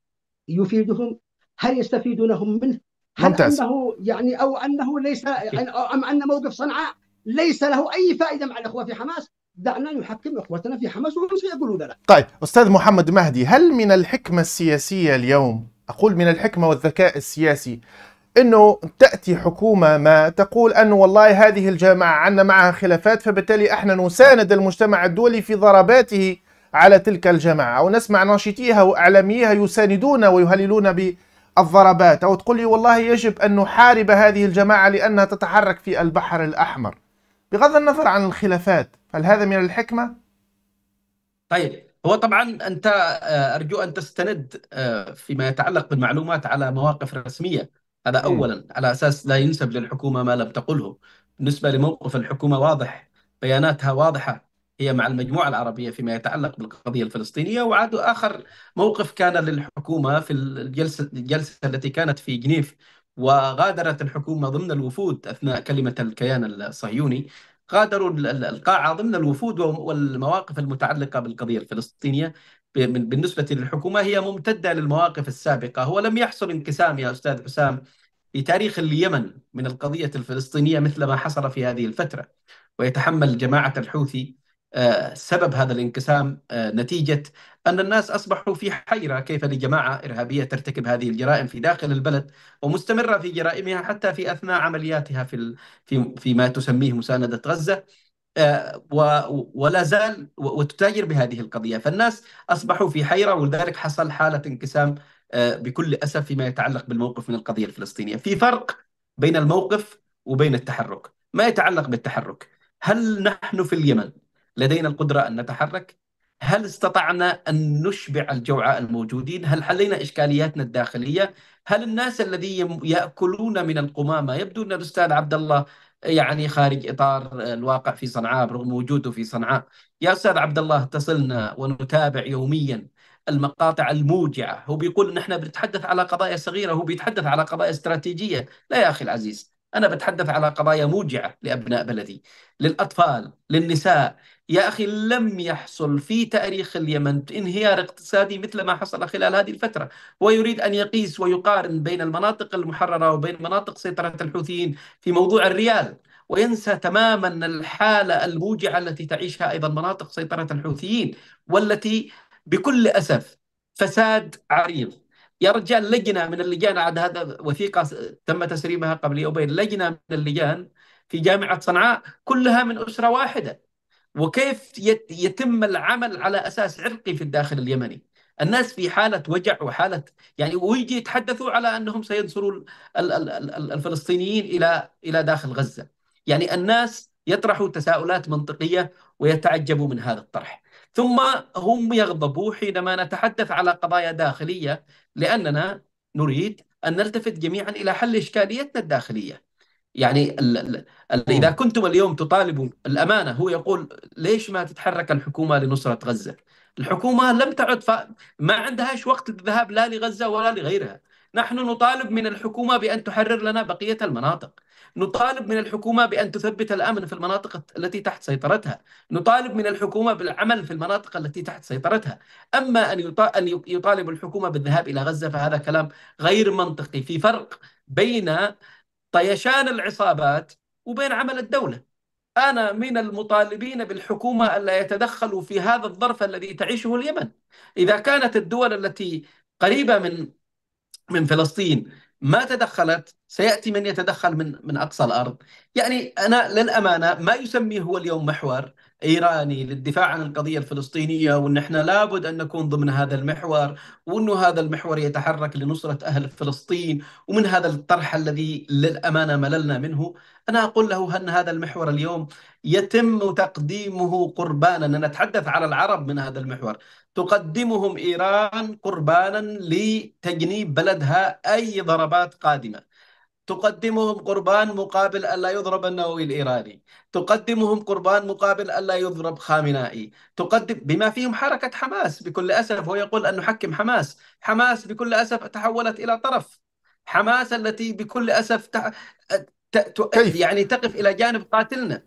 يفيدهم؟ هل يستفيدونهم منه؟ هل ممتاز. انه يعني او انه ليس يعني، ام ان موقف صنعاء ليس له اي فائده مع الاخوه في حماس دعنا نحكم اخوتنا في حماس وهم سيقولون لا طيب استاذ محمد مهدي هل من الحكمه السياسيه اليوم اقول من الحكمه والذكاء السياسي انه تاتي حكومه ما تقول انه والله هذه الجامعه عندنا معها خلافات فبالتالي احنا نساند المجتمع الدولي في ضرباته على تلك الجامعه او نسمع ناشطيها واعلاميها يساندون ويهللون بالضربات او تقول لي والله يجب ان نحارب هذه الجماعه لانها تتحرك في البحر الاحمر بغض النظر عن الخلافات هل هذا من الحكمه؟ طيب هو طبعا انت آه، ارجو ان تستند آه، فيما يتعلق بالمعلومات على مواقف رسميه هذا أولا على أساس لا ينسب للحكومة ما لم تقله بالنسبة لموقف الحكومة واضح بياناتها واضحة هي مع المجموعة العربية فيما يتعلق بالقضية الفلسطينية وعاد آخر موقف كان للحكومة في الجلسة, الجلسة التي كانت في جنيف وغادرت الحكومة ضمن الوفود أثناء كلمة الكيان الصهيوني غادروا القاعة ضمن الوفود والمواقف المتعلقة بالقضية الفلسطينية بالنسبة للحكومة هي ممتدة للمواقف السابقة هو لم يحصل انقسام يا أستاذ حسام في تاريخ اليمن من القضية الفلسطينية مثل ما حصل في هذه الفترة ويتحمل جماعة الحوثي آه، سبب هذا الانقسام آه، نتيجة أن الناس أصبحوا في حيرة كيف لجماعة إرهابية ترتكب هذه الجرائم في داخل البلد ومستمرة في جرائمها حتى في أثناء عملياتها في فيما تسميه مساندة غزة آه، ولا زال وتتاجر بهذه القضية فالناس أصبحوا في حيرة ولذلك حصل حالة انقسام آه، بكل أسف فيما يتعلق بالموقف من القضية الفلسطينية في فرق بين الموقف وبين التحرك ما يتعلق بالتحرك هل نحن في اليمن لدينا القدرة أن نتحرك؟ هل استطعنا أن نشبع الجوعاء الموجودين؟ هل حلينا إشكالياتنا الداخلية؟ هل الناس الذين يأكلون من القمامة يبدو أن الأستاذ عبد الله يعني خارج اطار الواقع في صنعاء برغم وجوده في صنعاء. يا استاذ عبد الله تصلنا ونتابع يوميا المقاطع الموجعه، هو بيقول ان احنا بنتحدث على قضايا صغيره، هو بيتحدث على قضايا استراتيجيه، لا يا اخي العزيز، انا بتحدث على قضايا موجعه لابناء بلدي، للاطفال، للنساء، يا أخي لم يحصل في تاريخ اليمن انهيار اقتصادي مثل ما حصل خلال هذه الفترة هو يريد أن يقيس ويقارن بين المناطق المحررة وبين مناطق سيطرة الحوثيين في موضوع الريال وينسى تماما الحالة الموجعة التي تعيشها أيضا مناطق سيطرة الحوثيين والتي بكل أسف فساد عريض يا رجال لجنة من اللجان عاد هذا وثيقة تم تسريبها قبل يومين لجنة من اللجان في جامعة صنعاء كلها من أسرة واحدة وكيف يتم العمل على أساس عرقي في الداخل اليمني الناس في حالة وجع وحالة يعني ويجي يتحدثوا على أنهم سينصروا الفلسطينيين إلى إلى داخل غزة يعني الناس يطرحوا تساؤلات منطقية ويتعجبوا من هذا الطرح ثم هم يغضبوا حينما نتحدث على قضايا داخلية لأننا نريد أن نلتفت جميعا إلى حل إشكاليتنا الداخلية يعني إذا كنتم اليوم تطالبوا الأمانة هو يقول ليش ما تتحرك الحكومة لنصرة غزة الحكومة لم تعد ف... ما عندهاش وقت للذهاب لا لغزة ولا لغيرها نحن نطالب من الحكومة بأن تحرر لنا بقية المناطق نطالب من الحكومة بأن تثبت الأمن في المناطق التي تحت سيطرتها نطالب من الحكومة بالعمل في المناطق التي تحت سيطرتها أما ان أن يطالب الحكومة بالذهاب إلى غزة فهذا كلام غير منطقي في فرق بين طيشان العصابات وبين عمل الدولة أنا من المطالبين بالحكومة ألا يتدخلوا في هذا الظرف الذي تعيشه اليمن إذا كانت الدول التي قريبة من من فلسطين ما تدخلت سيأتي من يتدخل من من أقصى الأرض يعني أنا للأمانة ما يسميه هو اليوم محور ايراني للدفاع عن القضيه الفلسطينيه وان احنا لابد ان نكون ضمن هذا المحور وانه هذا المحور يتحرك لنصره اهل فلسطين ومن هذا الطرح الذي للامانه مللنا منه انا اقول له ان هذا المحور اليوم يتم تقديمه قربانا انا اتحدث على العرب من هذا المحور تقدمهم ايران قربانا لتجنيب بلدها اي ضربات قادمه تقدمهم قربان مقابل ألا يضرب النووي الإيراني تقدمهم قربان مقابل ألا يضرب خامنائي تقدم بما فيهم حركة حماس بكل أسف هو يقول أن نحكم حماس حماس بكل أسف تحولت إلى طرف حماس التي بكل أسف ت... ت... ت... يعني تقف إلى جانب قاتلنا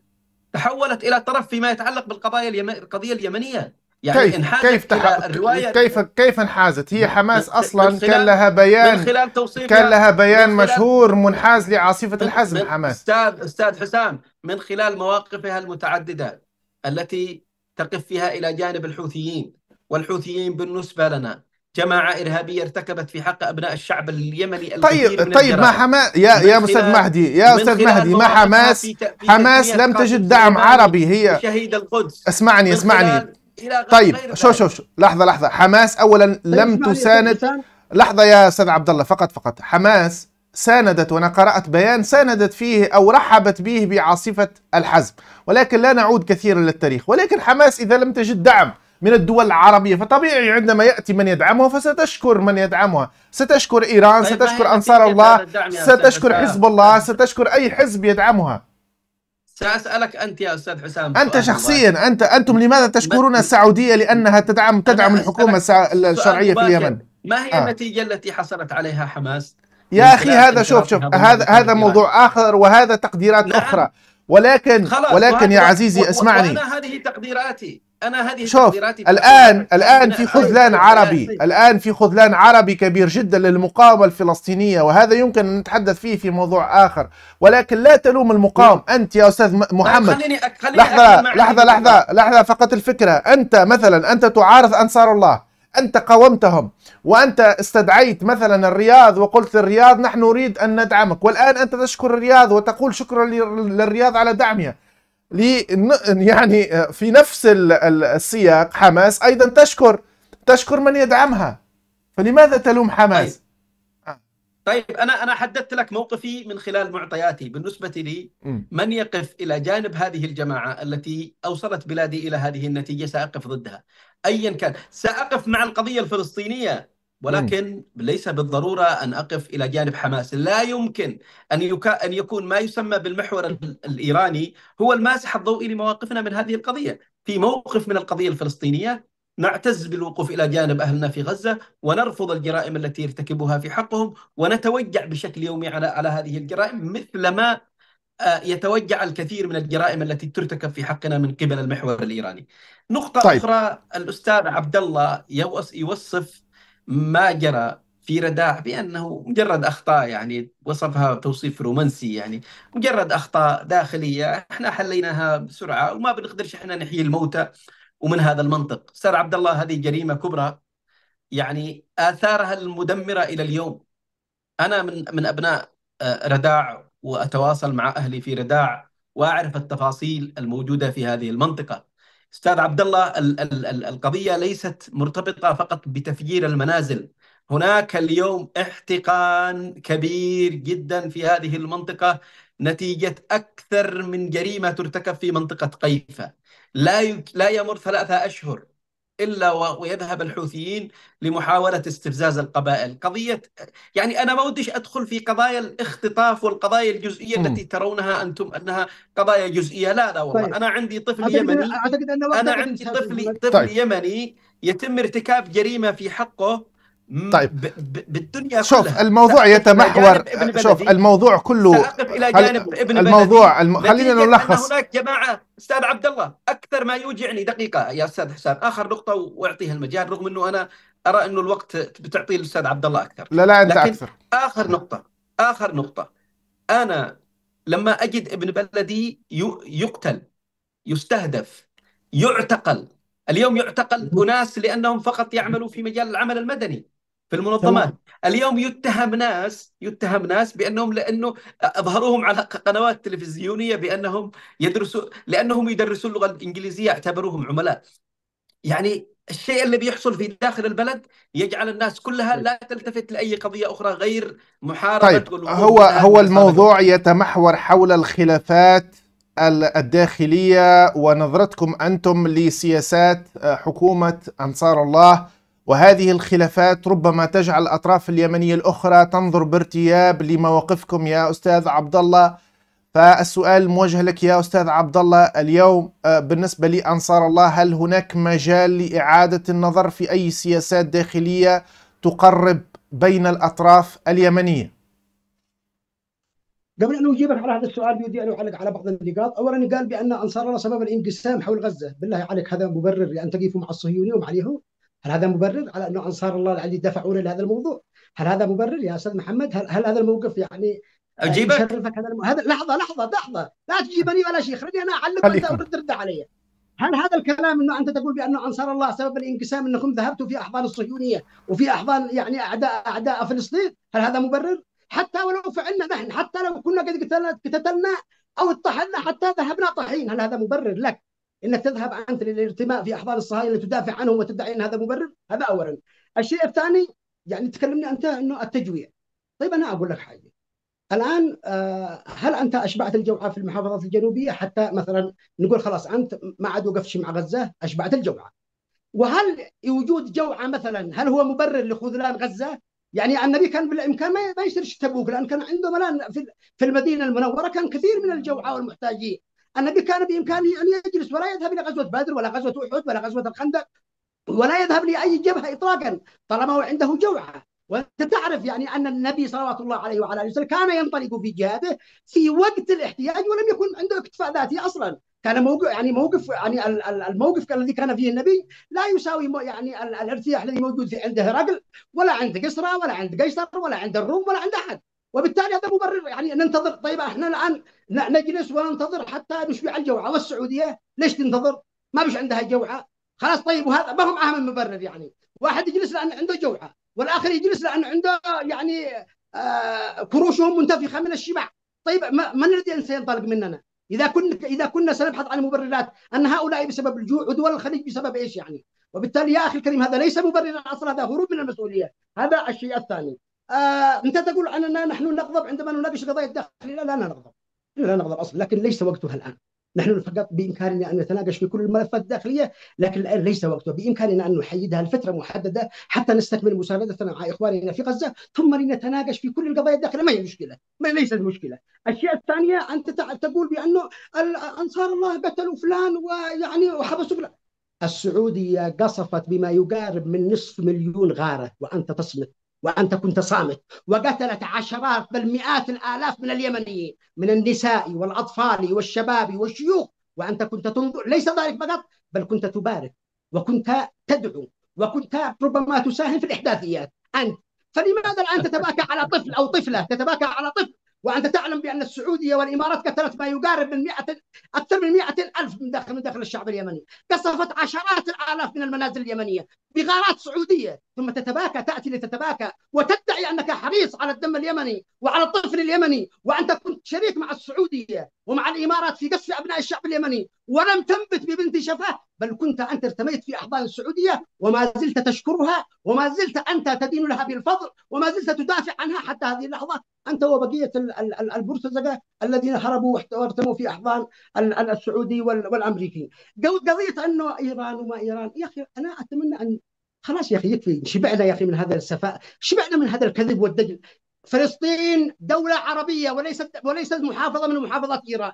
تحولت إلى طرف فيما يتعلق بالقضايا اليم... القضية اليمنية يعني كيف كيف تح... الرواية كيف كيف انحازت هي حماس اصلا كان لها بيان خلال توصيف كان لها بيان مشهور منحاز لعاصفه الحزم من حماس استاذ استاذ حسام من خلال مواقفها المتعدده التي تقف فيها الى جانب الحوثيين والحوثيين بالنسبه لنا جماعة إرهابية ارتكبت في حق أبناء الشعب اليمني طيب طيب ما حماس يا يا أستاذ مهدي يا أستاذ مهدي ما حماس حماس لم تجد دعم عربي هي شهيد القدس اسمعني اسمعني الى طيب غير شو شو شو لحظه لحظه حماس اولا طيب لم تساند لحظه يا استاذ عبد الله فقط فقط حماس ساندت وانا قرات بيان ساندت فيه او رحبت به بعاصفه الحزم ولكن لا نعود كثيرا للتاريخ ولكن حماس اذا لم تجد دعم من الدول العربية فطبيعي عندما يأتي من يدعمها فستشكر من يدعمها ستشكر إيران طيب ستشكر أنصار الله ستشكر حزب الله ستشكر أي حزب يدعمها سأسألك أنت يا أستاذ حسام أنت شخصيا مباشر. أنت أنتم لماذا تشكرون السعودية لأنها تدعم تدعم الحكومة الشرعية في اليمن ما هي آه. النتيجة التي حصلت عليها حماس يا أخي هذا شوف شوف هذا هذا موضوع آخر وهذا تقديرات نعم. أخرى ولكن ولكن يا عزيزي اسمعني أنا هذه تقديراتي انا هذه شوف الان الان في خذلان عربي الان في خذلان عربي كبير جدا للمقاومه الفلسطينيه وهذا يمكن ان نتحدث فيه في موضوع اخر ولكن لا تلوم المقاوم انت يا استاذ محمد خليني أك... خليني لحظه لحظه لحظه لحظه فقط الفكره انت مثلا انت تعارض انصار الله انت قاومتهم وانت استدعيت مثلا الرياض وقلت للرياض نحن نريد ان ندعمك والان انت تشكر الرياض وتقول شكرا للرياض على دعمها يعني آه، في نفس السياق حماس ايضا تشكر تشكر من يدعمها فلماذا تلوم حماس؟ طيب, طيب انا انا حددت لك موقفي من خلال معطياتي بالنسبه لي من يقف الى جانب هذه الجماعه التي اوصلت بلادي الى هذه النتيجه ساقف ضدها ايا كان ساقف مع القضيه الفلسطينيه ولكن ليس بالضرورة أن أقف إلى جانب حماس لا يمكن أن, يكا أن يكون ما يسمى بالمحور الإيراني هو الماسح الضوئي لمواقفنا من هذه القضية في موقف من القضية الفلسطينية نعتز بالوقوف إلى جانب أهلنا في غزة ونرفض الجرائم التي يرتكبها في حقهم ونتوجع بشكل يومي على على هذه الجرائم مثلما آه، يتوجع الكثير من الجرائم التي ترتكب في حقنا من قبل المحور الإيراني نقطة طيب. أخرى الأستاذ عبد الله يوصف ما جرى في رداع بأنه مجرد أخطاء يعني وصفها توصيف رومانسي يعني مجرد أخطاء داخلية احنا حليناها بسرعة وما بنقدرش احنا نحيي الموتى ومن هذا المنطق أستاذ عبد الله هذه جريمة كبرى يعني آثارها المدمرة إلى اليوم أنا من من أبناء آه، رداع وأتواصل مع أهلي في رداع وأعرف التفاصيل الموجودة في هذه المنطقة استاذ عبد الله القضيه ليست مرتبطه فقط بتفجير المنازل هناك اليوم احتقان كبير جدا في هذه المنطقه نتيجه اكثر من جريمه ترتكب في منطقه قيفه لا لا يمر ثلاثه اشهر الا ويذهب الحوثيين لمحاوله استفزاز القبائل، قضيه يعني انا ما وديش ادخل في قضايا الاختطاف والقضايا الجزئيه م. التي ترونها انتم انها قضايا جزئيه، لا لا والله طيب. انا عندي طفل أعتقد يمني أعتقد أن أنا عندي طفل طفل طيب. يمني يتم ارتكاب جريمه في حقه طيب بالدنيا شوف الموضوع يتمحور شوف الموضوع كله ساقف الى جانب ابن الموضوع الم... خلينا نلخص هناك جماعه استاذ عبد الله اكثر ما يوجعني دقيقه يا استاذ حسام اخر نقطه واعطيها المجال رغم انه انا ارى انه الوقت بتعطيه الاستاذ عبد الله اكثر لا لا انت لكن اكثر اخر نقطه اخر نقطه انا لما اجد ابن بلدي يقتل يستهدف يعتقل اليوم يعتقل اناس لانهم فقط يعملوا في مجال العمل المدني في المنظمات تمام. اليوم يتهم ناس يتهم ناس بانهم لانه اظهروهم على قنوات تلفزيونيه بانهم يدرسوا لانهم يدرسون اللغه الانجليزيه اعتبروهم عملاء يعني الشيء اللي بيحصل في داخل البلد يجعل الناس كلها لا تلتفت لاي قضيه اخرى غير محاربه طيب هو هو الموضوع يتمحور حول الخلافات الداخليه ونظرتكم انتم لسياسات حكومه انصار الله وهذه الخلافات ربما تجعل الأطراف اليمنية الأخرى تنظر بارتياب لمواقفكم يا أستاذ عبد الله فالسؤال موجه لك يا أستاذ عبد الله اليوم آه، بالنسبة لأنصار الله هل هناك مجال لإعادة النظر في أي سياسات داخلية تقرب بين الأطراف اليمنية؟ قبل ان اجيبك على هذا السؤال بودي ان اعلق على بعض النقاط، اولا قال بان انصار الله سبب الانقسام حول غزه، بالله عليك هذا مبرر لان تقفوا مع الصهيوني ومع اليهود؟ هل هذا مبرر على انه انصار الله العلي دفعونا لهذا الموضوع؟ هل هذا مبرر يا استاذ محمد؟ هل, هل هذا الموقف يعني اجيبك هذا الم... هذا لحظه لحظه لحظه لا تجيبني ولا شيء خليني انا اعلق وانت رد رد علي هل هذا الكلام انه انت تقول بانه انصار الله سبب الانقسام انكم ذهبتوا في احضان الصهيونيه وفي احضان يعني اعداء اعداء فلسطين هل هذا مبرر؟ حتى ولو فعلنا نحن حتى لو كنا قد قتلنا او اطحنا حتى ذهبنا طحين هل هذا مبرر لك انك تذهب انت للارتماء في احضان الصهاينه تدافع عنهم وتدعي ان هذا مبرر هذا اولا الشيء الثاني يعني تكلمني انت انه التجويع طيب انا اقول لك حاجه الان آه، هل انت اشبعت الجوعه في المحافظات الجنوبيه حتى مثلا نقول خلاص انت ما عاد وقفت مع غزه اشبعت الجوعه وهل وجود جوعه مثلا هل هو مبرر لخذلان غزه؟ يعني النبي كان بالامكان ما يشتري تبوك لان كان عنده ملان في المدينه المنوره كان كثير من الجوعى والمحتاجين النبي كان بامكانه ان يجلس ولا يذهب الى غزوه بدر ولا غزوه احد ولا غزوه الخندق ولا يذهب لاي جبهه اطلاقا طالما هو عنده جوعه وانت تعرف يعني ان النبي صلوات الله عليه وعلى اله وسلم كان ينطلق في جهاده في وقت الاحتياج ولم يكن عنده اكتفاء ذاتي اصلا كان موقف يعني موقف يعني الموقف الذي كان فيه النبي لا يساوي يعني الارتياح الذي موجود عند هرقل ولا عند كسرى ولا عند قيصر ولا عند الروم ولا عند احد وبالتالي هذا مبرر يعني ننتظر طيب احنا الان نجلس وننتظر حتى نشبع الجوعه والسعوديه ليش تنتظر؟ ما بش عندها جوعه خلاص طيب وهذا ما هو اهم مبرر يعني واحد يجلس لان عنده جوعه والاخر يجلس لان عنده يعني آه، كروشهم منتفخه من الشبع طيب من الذي سينطلق مننا؟ اذا كنا اذا كنا سنبحث عن مبررات ان هؤلاء بسبب الجوع ودول الخليج بسبب ايش يعني؟ وبالتالي يا اخي الكريم هذا ليس مبررا اصلا هذا هروب من المسؤوليه هذا الشيء الثاني آه انت تقول اننا نحن نغضب عندما نناقش قضايا الداخليه لا لا نغضب لا نغضب اصلا لكن ليس وقتها الان نحن فقط بامكاننا ان نتناقش في كل الملفات الداخليه لكن الان ليس وقتها بامكاننا ان نحيدها لفتره محدده حتى نستكمل مساندتنا مع اخواننا في غزه ثم لنتناقش في كل القضايا الداخليه ما هي مشكله ما ليست مشكله الشيء الثاني انت تقول بانه انصار الله قتلوا فلان ويعني وحبسوا فلان السعوديه قصفت بما يقارب من نصف مليون غاره وانت تصمت وأنت كنت صامت وقتلت عشرات بل مئات الآلاف من اليمنيين من النساء والأطفال والشباب والشيوخ وأنت كنت تنظر ليس ذلك فقط بل كنت تبارك وكنت تدعو وكنت ربما تساهم في الإحداثيات أنت فلماذا الآن تتباكى على طفل أو طفلة تتباكى على طفل وأنت تعلم بأن السعودية والإمارات قتلت ما يقارب من 100 أكثر من مئة ألف من داخل من داخل الشعب اليمني قصفت عشرات الآلاف من المنازل اليمنية بغارات سعودية ثم تتباكى تأتي لتتباكى وتدعي أنك حريص على الدم اليمني وعلى الطفل اليمني وأنت كنت شريك مع السعودية ومع الإمارات في قصف أبناء الشعب اليمني ولم تنبت ببنت شفاه بل كنت أنت ارتميت في أحضان السعودية وما زلت تشكرها وما زلت أنت تدين لها بالفضل وما زلت تدافع عنها حتى هذه اللحظة أنت وبقية البرتزقة الذين هربوا وارتموا في أحضان السعودي والأمريكي قضية أنه إيران وما إيران يا أخي أنا أتمنى أن خلاص يا اخي يكفي شبعنا يا اخي من هذا السفاء شبعنا من هذا الكذب والدجل فلسطين دولة عربية وليست وليست محافظة من محافظات إيران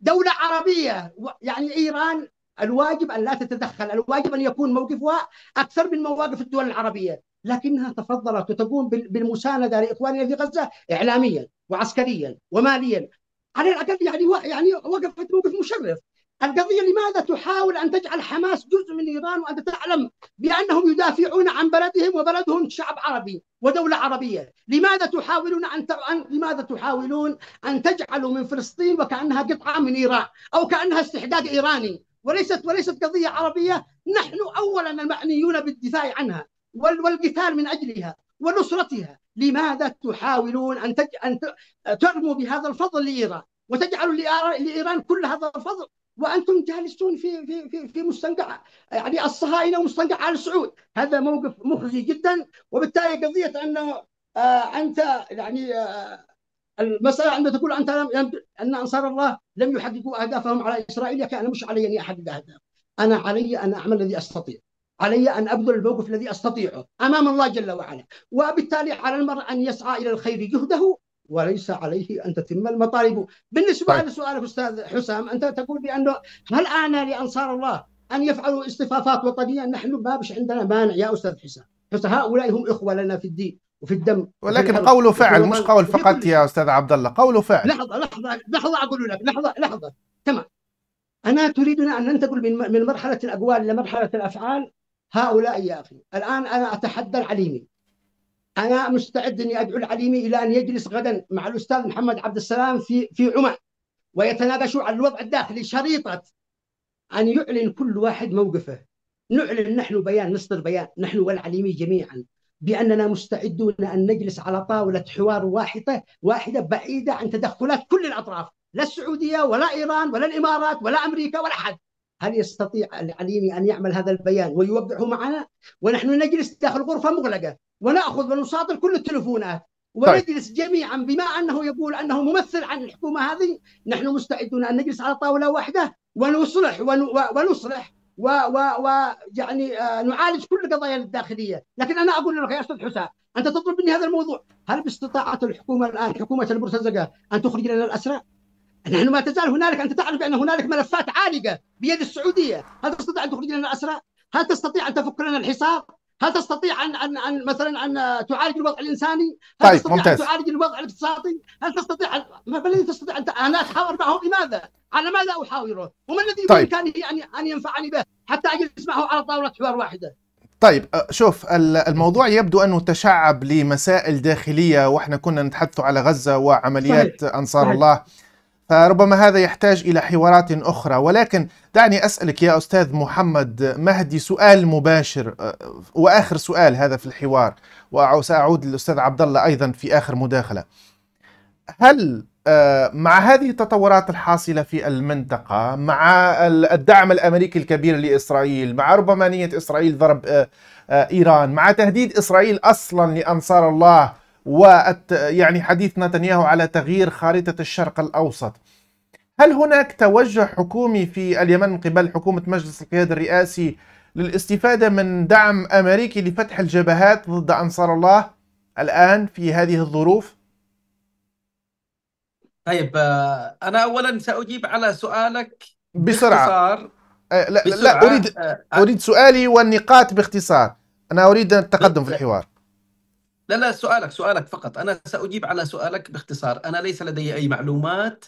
دولة عربية يعني إيران الواجب أن لا تتدخل الواجب أن يكون موقفها أكثر من مواقف الدول العربية لكنها تفضلت وتقوم بالمساندة لإخواننا في غزة إعلاميا وعسكريا وماليا على الأقل يعني يعني وقفت موقف مشرف القضية لماذا تحاول أن تجعل حماس جزء من إيران وأنت تعلم بأنهم يدافعون عن بلدهم وبلدهم شعب عربي ودولة عربية لماذا تحاولون أن, ت... لماذا تحاولون أن تجعلوا من فلسطين وكأنها قطعة من إيران أو كأنها استحداد إيراني وليست وليست قضية عربية نحن أولا المعنيون بالدفاع عنها وال... والقتال من أجلها ونصرتها لماذا تحاولون أن, تج... أن ت... ترموا بهذا الفضل لإيران وتجعل لإيران كل هذا الفضل وانتم جالسون في في في, في مستنقع يعني الصهاينه ومستنقع ال سعود هذا موقف مخزي جدا وبالتالي قضيه انه آه انت يعني آه المساله عندما تقول انت لم ان انصار الله لم يحققوا اهدافهم على اسرائيل كان مش علي اني احقق اهداف انا علي ان اعمل الذي استطيع علي ان ابذل الموقف الذي استطيعه امام الله جل وعلا وبالتالي على المرء ان يسعى الى الخير جهده وليس عليه ان تتم المطالب بالنسبه طيب. لسؤالك استاذ حسام انت تقول بانه هل اعنى لانصار الله ان يفعلوا اصطفافات وطنيه نحن ما بش عندنا مانع يا استاذ حسام هؤلاء هم اخوه لنا في الدين وفي الدم ولكن قول فعل مش قول فقط يا استاذ عبد الله قول فعل لحظه لحظه لحظه اقول لك لحظه لحظه تمام انا تريدنا ان ننتقل من من مرحله الاقوال الى مرحله الافعال هؤلاء يا اخي الان انا اتحدى العليمي انا مستعد اني ادعو العليمي الى ان يجلس غدا مع الاستاذ محمد عبد السلام في في عمان ويتناقشوا على الوضع الداخلي شريطه ان يعلن كل واحد موقفه نعلن نحن بيان نصدر بيان نحن والعليمي جميعا باننا مستعدون ان نجلس على طاوله حوار واحده واحده بعيده عن تدخلات كل الاطراف لا السعوديه ولا ايران ولا الامارات ولا امريكا ولا احد هل يستطيع العليمي ان يعمل هذا البيان ويوقعه معنا ونحن نجلس داخل غرفه مغلقه وناخذ ونساطر كل التلفونات طيب. ونجلس جميعا بما انه يقول انه ممثل عن الحكومه هذه نحن مستعدون ان نجلس على طاوله واحده ونصلح ونصلح و و ويعني آه، نعالج كل القضايا الداخليه، لكن انا اقول لك يا استاذ حسام انت تطلب مني هذا الموضوع، هل باستطاعه الحكومه الان حكومه المرتزقه ان تخرج لنا الاسرى؟ نحن ما تزال هنالك انت تعرف ان هنالك ملفات عالقه بيد السعوديه، هل تستطيع ان تخرج لنا الاسرى؟ هل تستطيع ان تفك لنا الحصار؟ هل تستطيع ان ان ان مثلا ان تعالج الوضع الانساني؟ هل طيب تستطيع ممتاز. ان تعالج الوضع الاقتصادي؟ هل تستطيع ما الذي تستطيع ان انا اتحاور معه لماذا؟ على ماذا احاوره؟ وما الذي طيب. بامكانه ان ان ينفعني به حتى اجلس معه على طاوله حوار واحده؟ طيب أه، شوف الموضوع يبدو انه تشعب لمسائل داخليه واحنا كنا نتحدث على غزه وعمليات صحيح. انصار صحيح. الله فربما هذا يحتاج إلى حوارات أخرى ولكن دعني أسألك يا أستاذ محمد مهدي سؤال مباشر آه، وآخر سؤال هذا في الحوار وسأعود للأستاذ عبد الله أيضا في آخر مداخلة هل آه، مع هذه التطورات الحاصلة في المنطقة مع الدعم الأمريكي الكبير لإسرائيل مع ربما نية إسرائيل ضرب آه، إيران مع تهديد إسرائيل أصلا لأنصار الله يعني حديث نتنياهو على تغيير خارطة الشرق الأوسط هل هناك توجه حكومي في اليمن من قبل حكومة مجلس القيادة الرئاسي للاستفادة من دعم أمريكي لفتح الجبهات ضد أنصار الله الآن في هذه الظروف؟ طيب آه، أنا أولا سأجيب على سؤالك بسرعة آه، لا, بسرعة. لا أريد آه، أريد سؤالي والنقاط باختصار أنا أريد التقدم في الحوار لا لا سؤالك سؤالك فقط أنا سأجيب على سؤالك باختصار أنا ليس لدي أي معلومات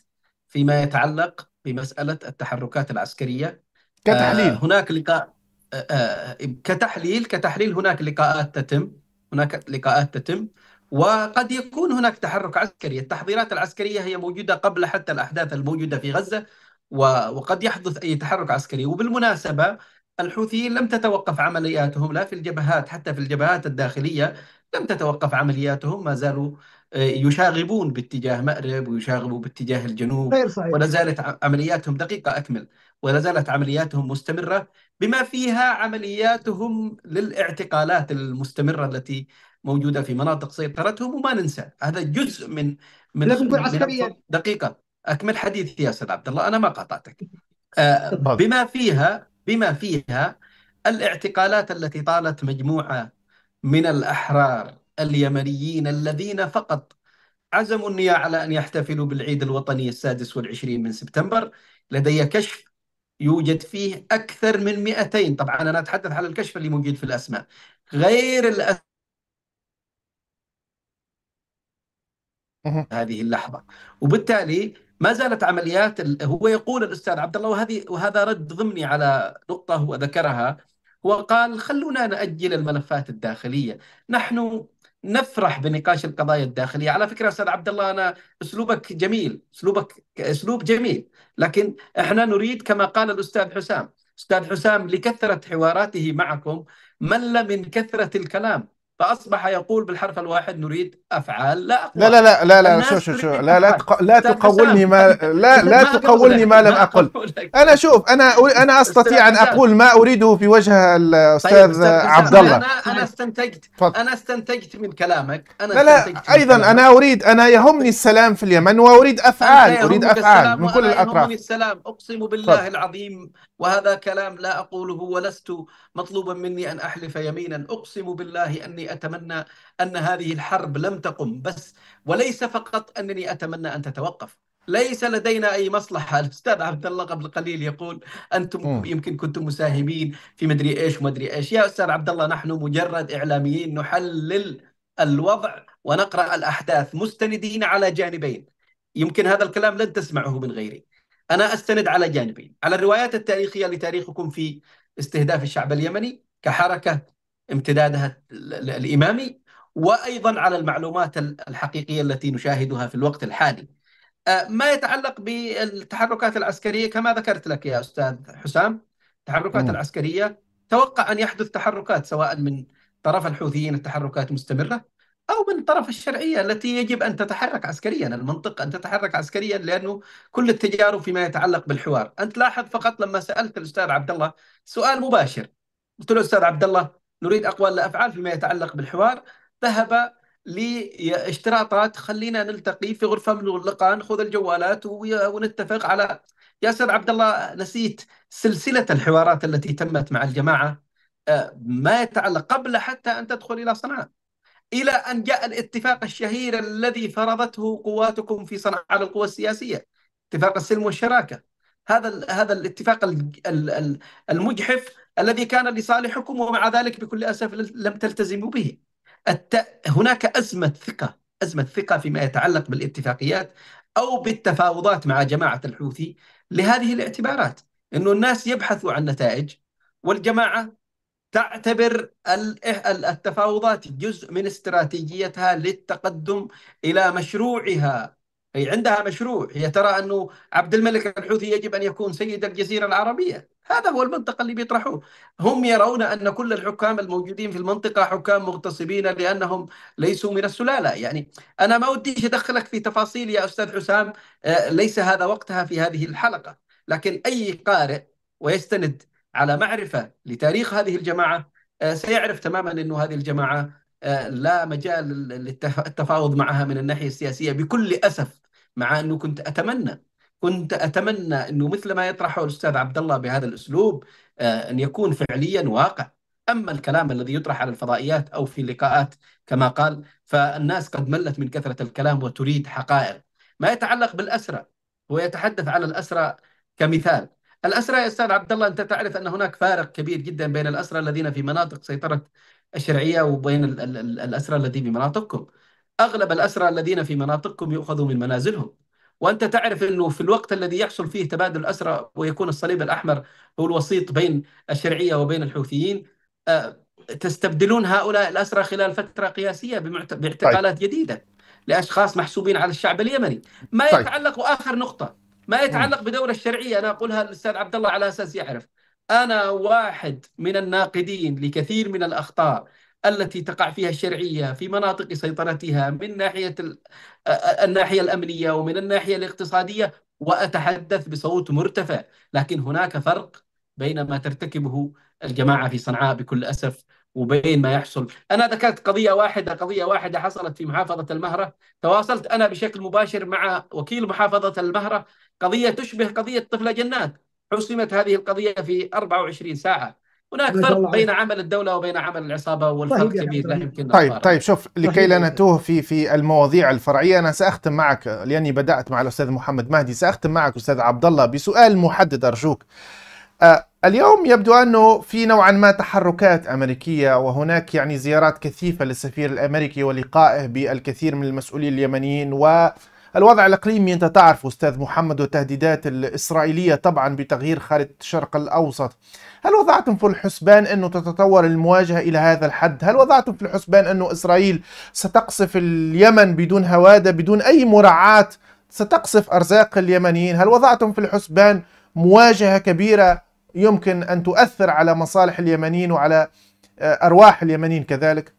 فيما يتعلق بمسألة التحركات العسكرية كتحليل آه هناك لقاء آه آه كتحليل كتحليل هناك لقاءات تتم هناك لقاءات تتم وقد يكون هناك تحرك عسكري التحضيرات العسكرية هي موجودة قبل حتى الأحداث الموجودة في غزة وقد يحدث أي تحرك عسكري وبالمناسبة الحوثيين لم تتوقف عملياتهم لا في الجبهات حتى في الجبهات الداخلية لم تتوقف عملياتهم ما زالوا آه، يشاغبون باتجاه مأرب ويشاغبوا باتجاه الجنوب غير صحيح ولا زالت عملياتهم دقيقة أكمل ولا زالت عملياتهم مستمرة بما فيها عملياتهم للاعتقالات المستمرة التي موجودة في مناطق سيطرتهم وما ننسى هذا جزء من من لكن عسكريا دقيقة أكمل حديث يا أستاذ عبد الله أنا ما قاطعتك آه، بما فيها بما فيها الاعتقالات التي طالت مجموعة من الأحرار اليمنيين الذين فقط عزموا النية على أن يحتفلوا بالعيد الوطني السادس والعشرين من سبتمبر لدي كشف يوجد فيه أكثر من 200 طبعا أنا أتحدث على الكشف اللي موجود في الأسماء غير الأسماء هذه اللحظة وبالتالي ما زالت عمليات هو يقول الأستاذ عبد الله وهذه وهذا رد ضمني على نقطة وذكرها وقال خلونا نأجل الملفات الداخلية نحن نفرح بنقاش القضايا الداخلية على فكرة أستاذ عبد الله أنا أسلوبك جميل أسلوبك أسلوب جميل لكن إحنا نريد كما قال الأستاذ حسام أستاذ حسام لكثرة حواراته معكم مل من كثرة الكلام فاصبح يقول بالحرف الواحد نريد افعال لا أقوى. لا لا لا لا شو شو شو لا لا لا تقولني ما لا لا تقولني ما لم اقل انا شوف انا انا استطيع ان اقول ما اريده في وجه الاستاذ عبد طيب، الله انا انا استنتجت انا استنتجت من كلامك انا لا لا ايضا انا اريد انا يهمني السلام في اليمن واريد افعال اريد افعال من كل الاطراف يهمني السلام اقسم بالله العظيم وهذا كلام لا اقوله ولست مطلوبا مني ان احلف يمينا اقسم بالله اني أتمنى أن هذه الحرب لم تقم بس وليس فقط أنني أتمنى أن تتوقف ليس لدينا أي مصلحة الأستاذ عبد الله قبل قليل يقول أنتم م. يمكن كنتم مساهمين في مدري إيش ومدري إيش يا أستاذ عبد الله نحن مجرد إعلاميين نحلل الوضع ونقرأ الأحداث مستندين على جانبين يمكن هذا الكلام لن تسمعه من غيري أنا أستند على جانبين على الروايات التاريخية لتاريخكم في استهداف الشعب اليمني كحركة امتدادها الإمامي وأيضا على المعلومات الحقيقية التي نشاهدها في الوقت الحالي أه، ما يتعلق بالتحركات العسكرية كما ذكرت لك يا أستاذ حسام التحركات العسكرية توقع أن يحدث تحركات سواء من طرف الحوثيين التحركات مستمرة أو من طرف الشرعية التي يجب أن تتحرك عسكريا المنطق أن تتحرك عسكريا لأنه كل التجارب فيما يتعلق بالحوار أنت لاحظ فقط لما سألت الأستاذ عبد الله سؤال مباشر قلت له أستاذ عبد الله نريد أقوال لا أفعال فيما يتعلق بالحوار ذهب لاشتراطات خلينا نلتقي في غرفة من اللقاء ناخذ الجوالات ونتفق على يا أستاذ عبد الله نسيت سلسلة الحوارات التي تمت مع الجماعة آه، ما يتعلق قبل حتى أن تدخل إلى صنعاء إلى أن جاء الاتفاق الشهير الذي فرضته قواتكم في صنعاء على القوى السياسية اتفاق السلم والشراكة هذا هذا الاتفاق المجحف الذي كان لصالحكم ومع ذلك بكل أسف لم تلتزموا به الت... هناك أزمة ثقة أزمة ثقة فيما يتعلق بالاتفاقيات أو بالتفاوضات مع جماعة الحوثي لهذه الاعتبارات أنه الناس يبحثوا عن نتائج والجماعة تعتبر التفاوضات جزء من استراتيجيتها للتقدم إلى مشروعها هي عندها مشروع هي ترى أنه عبد الملك الحوثي يجب أن يكون سيد الجزيرة العربية هذا هو المنطقة اللي بيطرحوه هم يرون أن كل الحكام الموجودين في المنطقة حكام مغتصبين لأنهم ليسوا من السلالة يعني أنا ما وديش أدخلك في تفاصيل يا أستاذ حسام آه، ليس هذا وقتها في هذه الحلقة لكن أي قارئ ويستند على معرفة لتاريخ هذه الجماعة آه، سيعرف تماما أنه هذه الجماعة آه، لا مجال للتفاوض معها من الناحية السياسية بكل أسف مع انه كنت اتمنى كنت اتمنى انه مثل ما يطرحه الاستاذ عبد الله بهذا الاسلوب آه، ان يكون فعليا واقع اما الكلام الذي يطرح على الفضائيات او في لقاءات كما قال فالناس قد ملت من كثره الكلام وتريد حقائق ما يتعلق بالاسرى هو يتحدث على الاسرى كمثال الاسرى يا استاذ عبد الله انت تعرف ان هناك فارق كبير جدا بين الاسرى الذين في مناطق سيطره الشرعيه وبين الاسرى الذين في مناطقكم أغلب الأسرى الذين في مناطقكم يؤخذوا من منازلهم وأنت تعرف أنه في الوقت الذي يحصل فيه تبادل الأسرى ويكون الصليب الأحمر هو الوسيط بين الشرعية وبين الحوثيين آه، تستبدلون هؤلاء الأسرى خلال فترة قياسية باعتقالات طيب. جديدة لأشخاص محسوبين على الشعب اليمني ما طيب. يتعلق طيب. وآخر نقطة ما يتعلق بدور الشرعية أنا أقولها الأستاذ عبد الله على أساس يعرف أنا واحد من الناقدين لكثير من الأخطاء التي تقع فيها الشرعية في مناطق سيطرتها من ناحية الناحية الأمنية ومن الناحية الاقتصادية وأتحدث بصوت مرتفع لكن هناك فرق بين ما ترتكبه الجماعة في صنعاء بكل أسف وبين ما يحصل أنا ذكرت قضية واحدة قضية واحدة حصلت في محافظة المهرة تواصلت أنا بشكل مباشر مع وكيل محافظة المهرة قضية تشبه قضية طفلة جنات حسمت هذه القضية في 24 ساعة هناك فرق بين عمل الدوله وبين عمل العصابه والفرق كبير لا يمكن طيب أفارق. طيب شوف لكي لا نتوه في في المواضيع الفرعيه انا ساختم معك لاني بدات مع الاستاذ محمد مهدي ساختم معك استاذ عبد الله بسؤال محدد ارجوك آه، اليوم يبدو انه في نوعا ما تحركات امريكيه وهناك يعني زيارات كثيفه للسفير الامريكي ولقائه بالكثير من المسؤولين اليمنيين و الوضع الإقليمي أنت تعرف أستاذ محمد والتهديدات الإسرائيلية طبعا بتغيير خارطة الشرق الأوسط هل وضعتم في الحسبان أنه تتطور المواجهة إلى هذا الحد؟ هل وضعتم في الحسبان أنه إسرائيل ستقصف اليمن بدون هوادة بدون أي مراعاة ستقصف أرزاق اليمنيين؟ هل وضعتم في الحسبان مواجهة كبيرة يمكن أن تؤثر على مصالح اليمنيين وعلى آه، أرواح اليمنيين كذلك؟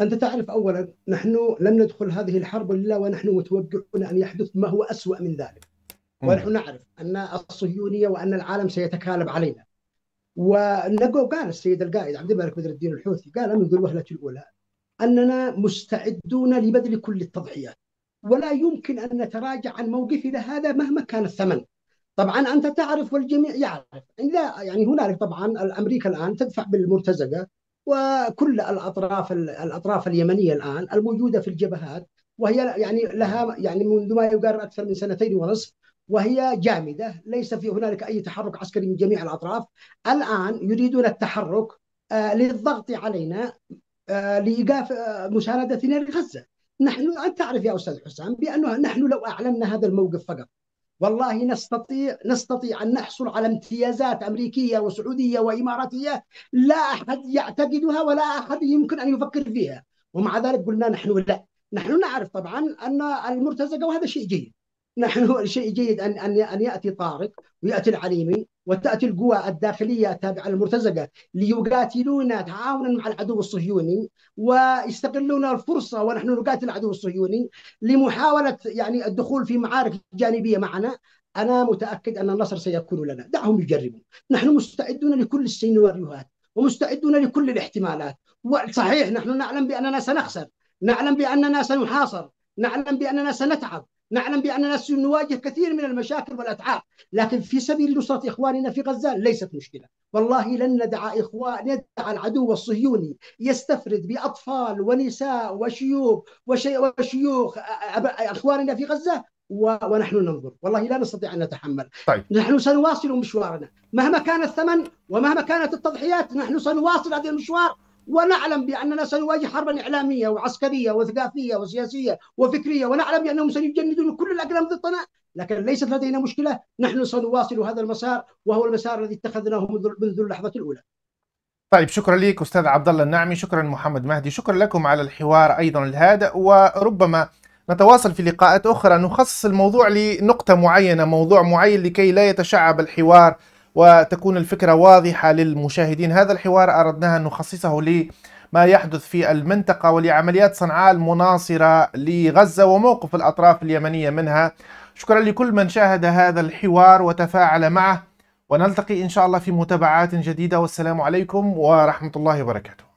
أنت تعرف أولا نحن لم ندخل هذه الحرب إلا ونحن متوقعون أن يحدث ما هو أسوأ من ذلك ونحن نعرف أن الصهيونية وأن العالم سيتكالب علينا ونقو قال السيد القائد عبد الملك بدر الدين الحوثي قال منذ الوهلة الأولى أننا مستعدون لبذل كل التضحيات ولا يمكن أن نتراجع عن موقفنا هذا مهما كان الثمن طبعا أنت تعرف والجميع يعرف لا يعني هنالك طبعا الأمريكا الآن تدفع بالمرتزقة وكل الاطراف الاطراف اليمنيه الان الموجوده في الجبهات وهي يعني لها يعني منذ ما يقارب اكثر من سنتين ونصف وهي جامده ليس في هنالك اي تحرك عسكري من جميع الاطراف الان يريدون التحرك آه، للضغط علينا آه، لايقاف آه، مساندتنا لغزه نحن انت تعرف يا استاذ حسام بانه نحن لو اعلنا هذا الموقف فقط والله نستطيع نستطيع ان نحصل على امتيازات امريكيه وسعوديه واماراتيه لا احد يعتقدها ولا احد يمكن ان يفكر فيها ومع ذلك قلنا نحن لا نحن نعرف طبعا ان المرتزقه وهذا شيء جيد نحن شيء جيد ان ان ان ياتي طارق وياتي العليمي وتاتي القوى الداخليه التابعه للمرتزقه ليقاتلونا تعاونا مع العدو الصهيوني ويستغلون الفرصه ونحن نقاتل العدو الصهيوني لمحاوله يعني الدخول في معارك جانبيه معنا انا متاكد ان النصر سيكون لنا دعهم يجربوا نحن مستعدون لكل السيناريوهات ومستعدون لكل الاحتمالات صحيح نحن نعلم باننا سنخسر نعلم باننا سنحاصر نعلم باننا سنتعب نعلم بأننا سنواجه كثير من المشاكل والأتعاب لكن في سبيل نصرة إخواننا في غزة ليست مشكلة والله لن ندع إخوان ندع العدو الصهيوني يستفرد بأطفال ونساء وشيوخ وشي وشيوخ إخواننا في غزة و... ونحن ننظر والله لا نستطيع أن نتحمل طيب. نحن سنواصل مشوارنا مهما كان الثمن ومهما كانت التضحيات نحن سنواصل هذا المشوار ونعلم باننا سنواجه حربا اعلاميه وعسكريه وثقافيه وسياسيه وفكريه ونعلم بانهم سيجندون كل الاقلام ضدنا لكن ليست لدينا مشكله نحن سنواصل هذا المسار وهو المسار الذي اتخذناه منذ اللحظه الاولى طيب شكرا لك استاذ عبد الله النعمي شكرا محمد مهدي شكرا لكم على الحوار ايضا الهادئ وربما نتواصل في لقاءات اخرى نخصص الموضوع لنقطه معينه موضوع معين لكي لا يتشعب الحوار وتكون الفكرة واضحة للمشاهدين هذا الحوار اردناها أن نخصصه لما يحدث في المنطقة ولعمليات صنعاء المناصرة لغزة وموقف الأطراف اليمنية منها شكرا لكل من شاهد هذا الحوار وتفاعل معه ونلتقي إن شاء الله في متابعات جديدة والسلام عليكم ورحمة الله وبركاته